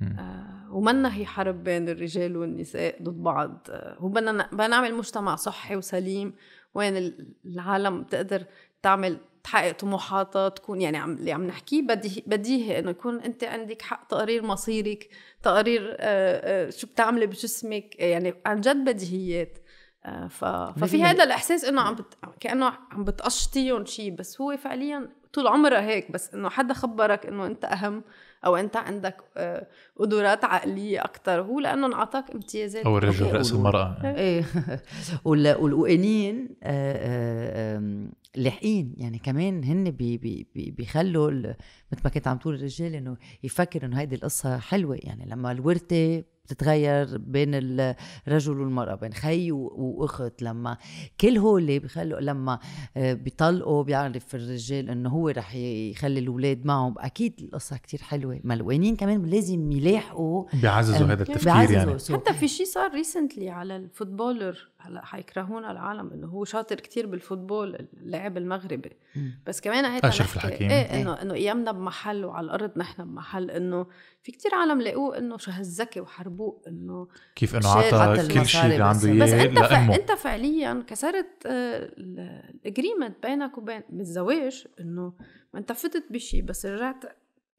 آه ومنا هي حرب بين الرجال والنساء ضد بعض آه وبدنا بدنا نعمل مجتمع صحي وسليم وين العالم بتقدر تعمل تحقق طموحاتها تكون يعني عم اللي عم نحكيه بديهي بديه انه يكون انت عندك حق تقرير مصيرك تقرير آه آه شو بتعملي بجسمك يعني عن جد بديهيات آه، ف... ففي هذا الاحساس انه عم بت... كانه عم بتقشطيهم شيء بس هو فعليا طول عمرها هيك بس انه حدا خبرك انه انت اهم او انت عندك آه، قدرات عقليه اكثر هو لانه انعطاك امتيازات او الرجل راس المراه ايه والقوانين آه، لاحقين يعني كمان هن بي بي بي بيخلوا مثل ما كنت عم تقول الرجال انه يفكر انه هيدي القصه حلوه يعني لما الورثه بتتغير بين الرجل والمراه بين خي واخت لما كل هول بيخلوا لما آه، بيطلقوا بيعرف الرجال انه هو رح يخلي الاولاد معه اكيد القصه كتير حلوه ملوانين كمان لازم يلاحقوا بيعززوا آه، هذا التفكير يعني حتى في شيء صار ريسنتلي على الفوتبولر هلا حيكرهونا العالم انه هو شاطر كتير بالفوتبول اللاعب المغربي بس كمان هيدا اشرف الحكيم إيه،, ايه انه انه ايامنا بمحل وعلى الارض نحن بمحل انه في كتير عالم لقوه انه شو هالذكي وحربوق انه كيف انه عطى كل شيء اللي عنده اياه بس انت لأمه. انت فعليا كسرت آه، الاجريمنت بينك وبين بالزواج انه ما انت فتت بشيء بس رجعت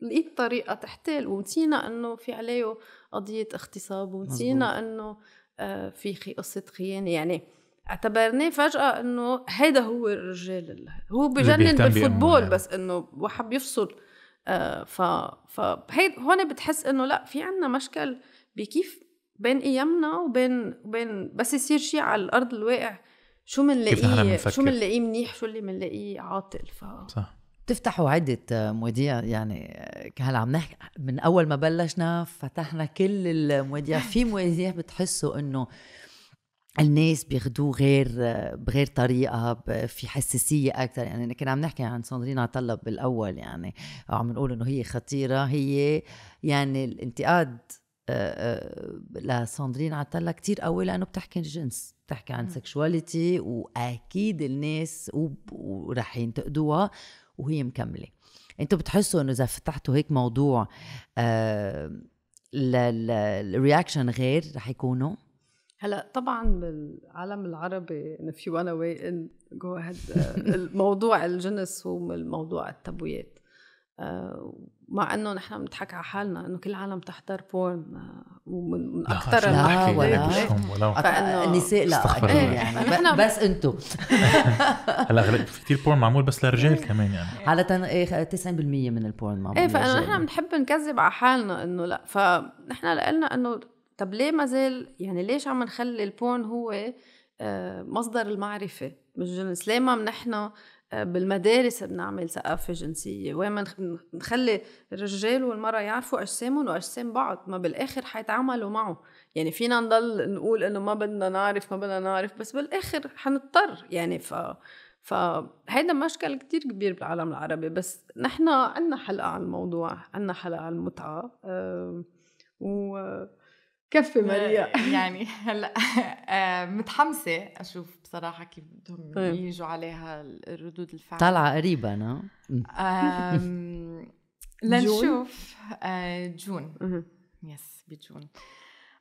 لقيت طريقه تحتال ونسينا انه في عليه قضيه اغتصاب ونسينا انه آه، في قصه خيانه يعني اعتبرناه فجأة انه هيدا هو الرجال هو بجنن بالفوتبول يعني. بس انه وحب يفصل آه، ف ف فهي هون بتحس انه لا في عنا مشكل بكيف بين ايامنا وبين وبين بس يصير شيء على الارض الواقع شو منلاقيه شو منلاقيه منيح شو اللي منلاقيه عاطل ف صح بتفتحوا عدة آه، مواضيع يعني آه، هلا عم نحكي من أول ما بلشنا فتحنا كل المواضيع في مواضيع بتحسوا إنه الناس بياخدوه غير آه، بغير طريقه في حساسيه اكثر يعني كنا عم نحكي عن ساندرين عطلب بالاول يعني عم نقول انه هي خطيره هي يعني الانتقاد لساندرين عطلة كتير قوي لأنه بتحكي الجنس بتحكي عن سكشواليتي وأكيد الناس ورح ينتقدوها وهي مكمله انتوا بتحسوا انه اذا فتحتوا هيك موضوع آه غير رح يكونوا هلا طبعا بالعالم العربي if you wanna weigh go ahead آه، الموضوع الجنس وموضوع التبويات مع انه نحن بنضحك على حالنا انه كل العالم تحضر بورن ومن اكثر لا ولا النساء لا يعني بس انتم هلا في كثير بورن معمول بس للرجال كمان يعني عادة 90% إيه، من البورن معمول ايه فانه نحن بنحب نكذب على حالنا انه لا فنحن قلنا انه طب ليه ما زال يعني ليش عم نخلي البورن هو آه، مصدر المعرفة بالجنس ليه ما نحن بالمدارس بنعمل ثقافه جنسيه وين ما نخلي الرجال والمراه يعرفوا اجسامهم واجسام بعض ما بالاخر حيتعاملوا معه يعني فينا نضل نقول انه ما بدنا نعرف ما بدنا نعرف بس بالاخر حنضطر يعني ف فهيدا مشكل كتير كبير بالعالم العربي بس نحن عنا حلقة عن الموضوع عنا حلقة عن المتعة و كفي ماريا يعني هلا آه، متحمسة أشوف الصراحه كيف بدهم طيب. يجوا عليها ردود الفعل طالعه قريبه انا لنشوف آه، جون يس بجون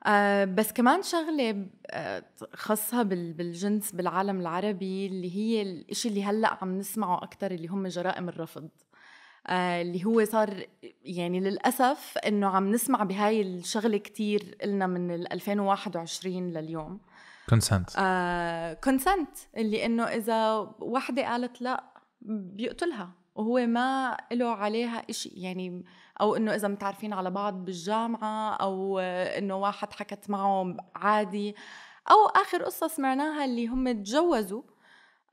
آه بس كمان شغلة آه، خاصة بالجنس بالعالم العربي اللي هي الإشي اللي هلأ عم نسمعه أكتر اللي هم جرائم الرفض آه اللي هو صار يعني للأسف إنه عم نسمع بهاي الشغلة كتير إلنا من 2021 لليوم كونسنت كونسنت آه، اللي انه اذا وحده قالت لا بيقتلها وهو ما له عليها إشي يعني او انه اذا متعرفين على بعض بالجامعه او انه واحد حكت معه عادي او اخر قصه سمعناها اللي هم تجوزوا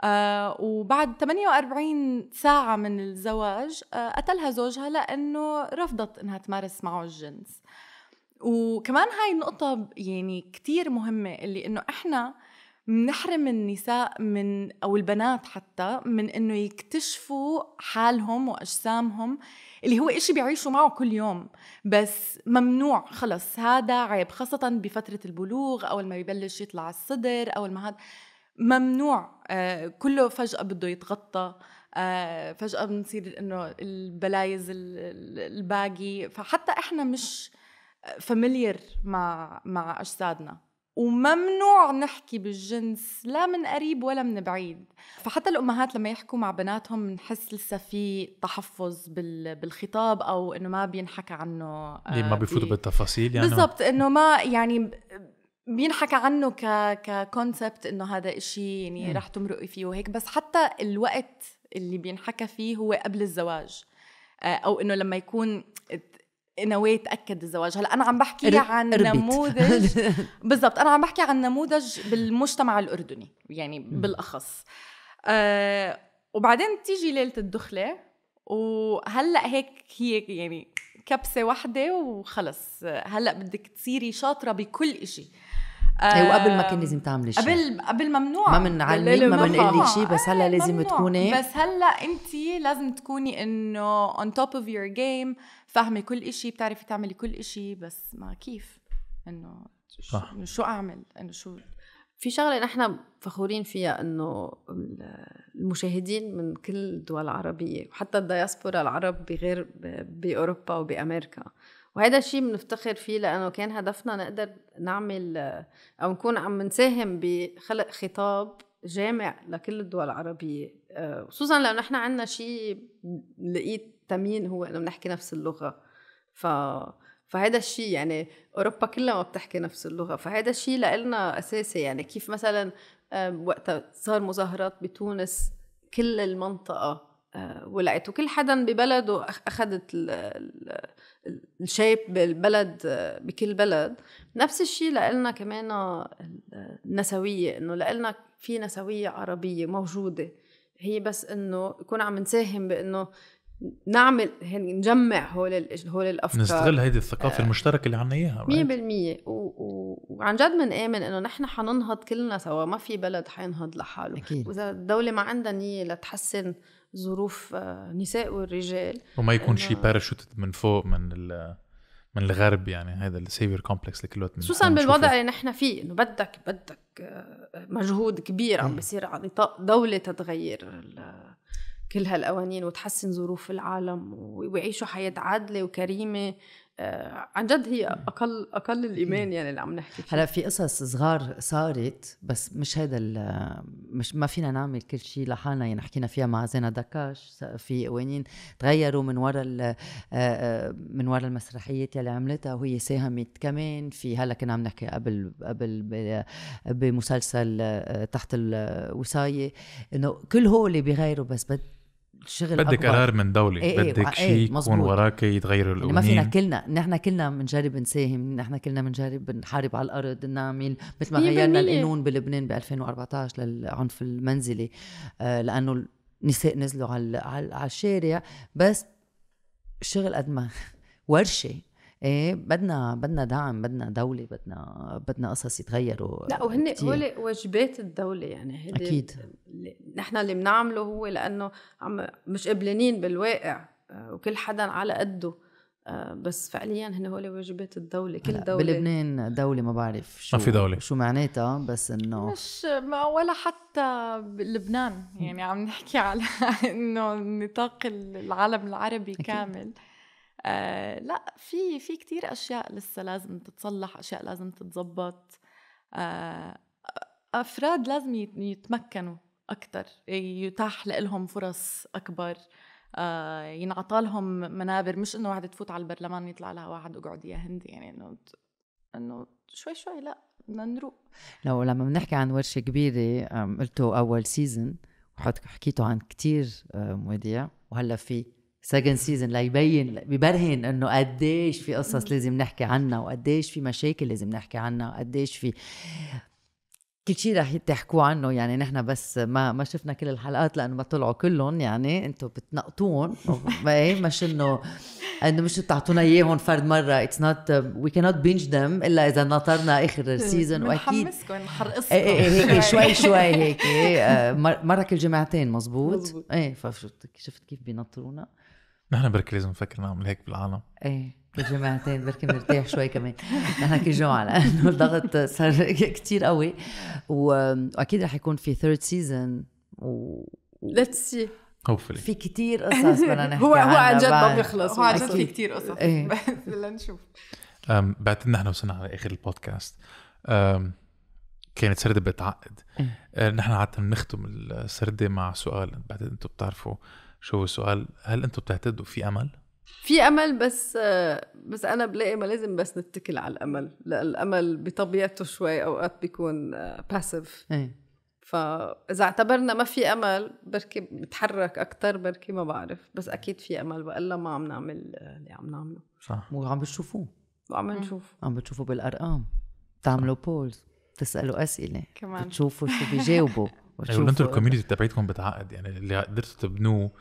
آه وبعد 48 ساعة من الزواج آه قتلها زوجها لأنه رفضت إنها تمارس معه الجنس وكمان هاي النقطة يعني كتير مهمة اللي إنه إحنا بنحرم النساء من أو البنات حتى من إنه يكتشفوا حالهم وأجسامهم اللي هو إشي بيعيشوا معه كل يوم بس ممنوع خلص هذا عيب خاصة بفترة البلوغ أول ما ببلش يطلع الصدر أول ما هذا ممنوع آه، كله فجأة بده يتغطى آه، فجأة بنصير إنه البلايز الباقي فحتى إحنا مش فاميليير مع مع اجسادنا وممنوع نحكي بالجنس لا من قريب ولا من بعيد فحتى الامهات لما يحكوا مع بناتهم بنحس لسه في تحفظ بالخطاب او انه ما بينحكى عنه آه، ليه ما بيفوتوا بالتفاصيل يعني بالضبط انه ما يعني بينحكى عنه ك ككونسبت انه هذا إشي يعني رح تمرقي فيه وهيك بس حتى الوقت اللي بينحكى فيه هو قبل الزواج آه، او انه لما يكون نواه تاكد الزواج هلا انا عم بحكي عن ربيت. نموذج بالضبط انا عم بحكي عن نموذج بالمجتمع الاردني يعني بالاخص أه وبعدين بتيجي ليله الدخله وهلا هيك هي يعني كبسه واحده وخلص هلا بدك تصيري شاطره بكل شيء أه وقبل ما كان لازم تعملي شيء قبل قبل ممنوع ما بنعلمك ما بنقول شيء بس هلا إيه، لازم ممنوع. تكوني بس هلا انت لازم تكوني انه اون توب اوف يور جيم فاهمه كل إشي بتعرفي تعملي كل إشي بس ما كيف انه شو, شو اعمل انه شو في شغله نحن فخورين فيها انه المشاهدين من كل الدول العربيه وحتى الدياسبورا العرب بغير باوروبا وبامريكا وهذا الشيء بنفتخر فيه لانه كان هدفنا نقدر نعمل او نكون عم نساهم بخلق خطاب جامع لكل الدول العربيه آه، خصوصا لانه نحن عندنا شيء لقيت التميين هو انه بنحكي نفس اللغه ف فهذا الشيء يعني اوروبا كلها ما بتحكي نفس اللغه فهذا الشيء لنا اساسي يعني كيف مثلا وقت صار مظاهرات بتونس كل المنطقه آه، ولعت وكل حدا ببلده اخذت الشيب بالبلد آه، بكل بلد نفس الشيء لنا كمان آه، النسويه انه لنا في نسويه عربيه موجوده هي بس انه يكون عم نساهم بانه نعمل يعني نجمع هول هول الافكار نستغل هيدي الثقافه آه المشتركه اللي عنا اياها 100% و... و... وعن جد بنآمن انه نحن حننهض كلنا سوا ما في بلد حينهض لحاله أكيد. واذا الدوله ما عندها نيه لتحسن ظروف آه، النساء والرجال وما يكون إنه... شيء باراشوت من فوق من ال... من الغرب يعني هذا السيفير كومبلكس اللي كلوت خصوصا بالوضع اللي نحن فيه انه بدك بدك آه، مجهود كبير عم بيصير على نطاق دوله تتغير ال... كل هالقوانين وتحسن ظروف العالم ويعيشوا حياة عادلة وكريمة آه، عن جد هي اقل اقل الايمان يعني اللي عم نحكي فيه. هلا في قصص صغار صارت بس مش هذا مش ما فينا نعمل كل شيء لحالنا يعني حكينا فيها مع زينه دكاش في قوانين تغيروا من وراء آه، آه، من وراء المسرحيات يلي عملتها وهي ساهمت كمان في هلا كنا عم نحكي قبل قبل بمسلسل تحت الوصايه انه كل هو اللي بيغيروا بس بد شغل بدك قرار من دوله ايه, إيه، بدك شيء ايه يكون وراك يتغير الأمور ما فينا كلنا نحن كلنا بنجرب نساهم نحن كلنا بنجرب نحارب على الارض نعمل مثل ما غيرنا القانون بلبنان ب 2014 للعنف المنزلي آه لانه النساء نزلوا على على الشارع بس شغل قد ما ورشه ايه بدنا بدنا دعم بدنا دوله بدنا بدنا قصص يتغيروا لا وهن هول واجبات الدوله يعني هدي اكيد نحن اللي بنعمله هو لانه عم مش قبلانين بالواقع آه، وكل حدا على قده آه، بس فعليا هن هول واجبات الدوله كل دوله بلبنان دوله ما بعرف شو ما في دوله شو معناتها بس انه مش ما ولا حتى بلبنان يعني عم نحكي على انه نطاق العالم العربي أكيد. كامل آه لا في في كثير اشياء لسه لازم تتصلح اشياء لازم تتظبط آه افراد لازم يتمكنوا اكثر يتاح لهم فرص اكبر آه ينعطى لهم منابر مش انه واحد تفوت على البرلمان يطلع لها واحد اقعد يا هندي يعني انه انه شوي شوي لا بدنا نروق لو لما بنحكي عن ورشه كبيره قلتوا اول سيزون وحكيتوا عن كتير آه، مواضيع وهلا في سكند سيزون ليبين ببرهن انه قديش في قصص لازم نحكي عنها وقديش في مشاكل لازم نحكي عنها وقديش في كل شيء رح تحكوا عنه يعني نحن بس ما ما شفنا كل الحلقات لانه ما طلعوا كلهم يعني انتم بتنقطون إيه، مش انه انه مش بتعطونا اياهم فرد مره اتس نوت وي كانوت بينج ذم الا اذا نطرنا اخر سيزون واكيد نحرقصكم إيه، إيه،, ايه ايه هيك شوي شوي هيك آه، مره كل جمعتين مزبوط, مزبوط. ايه فشفت كيف بينطرونا نحن بركي لازم نفكر نعمل هيك بالعالم ايه الجماعتين بركي مرتاح شوي كمان نحن كل جمعه لانه الضغط صار كثير قوي واكيد رح يكون في ثيرد سيزون و ليتس سي هوبفلي في كثير قصص بدنا نحكي هو هو عن جد ما بيخلص هو عن جد في كثير قصص ايه. لنشوف بعتقد نحن وصلنا على اخر البودكاست كانت سردة بتعقد إيه. أه، نحن عادة بنختم السردة مع سؤال بعتقد انتم بتعرفوا شو السؤال هل انتم بتعتقدوا في امل؟ في امل بس بس انا بلاقي ما لازم بس نتكل على الامل الامل بطبيعته شوي اوقات بيكون باسيف آه، إيه. فاذا اعتبرنا ما في امل بركي بتحرك اكثر بركي ما بعرف بس اكيد في امل والا ما عم نعمل اللي عم نعمله صح وعم بتشوفوه وعم نشوف عم بتشوفوا بالارقام بتعملوا بولز بتسالوا اسئله كمان بتشوفوا شو بيجاوبوا أيوة، وتشوف انتوا الكوميونتي بتاعتكم بتعقد يعني اللي قدرتوا تبنوه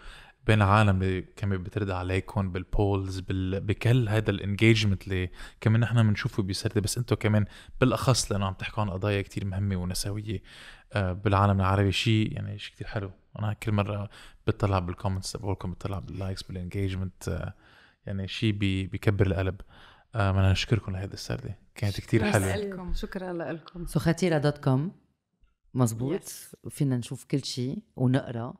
بين العالم اللي كان بترد عليكم بالبولز بال... بكل هذا الانجيجمنت اللي كمان احنا بنشوفه بيصير بس انتم كمان بالاخص لانه عم تحكوا عن قضايا كتير مهمه ونسويه آه، بالعالم العربي شيء يعني شيء كتير حلو انا كل مره بتطلع بالكومنتس تبعكم بتطلع باللايكس بالانجيجمنت آه، يعني شيء بي... بيكبر القلب بدنا آه، نشكركم لهذه السردة كانت كتير حلوه شكرا لكم شكرا لكم سخاتيرا دوت كوم مزبوط yes. فينا نشوف كل شيء ونقرا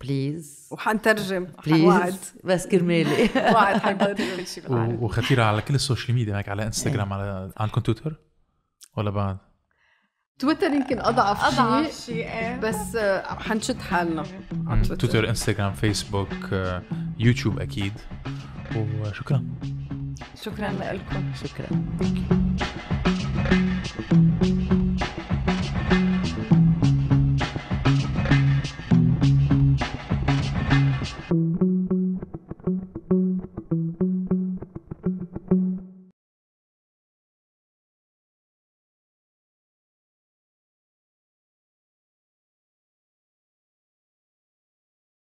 بليز وحنترجم بليز بس كرمالي وعد حنترجم وخطيره على كل السوشيال ميديا هيك على انستغرام إيه. على عندكم تويتر ولا بعد؟ تويتر يمكن اضعف شيء اضعف شيء إيه. بس آه، حنشد حالنا تويتر تويتر انستغرام فيسبوك يوتيوب اكيد وشكرا شكرا لكم شكرا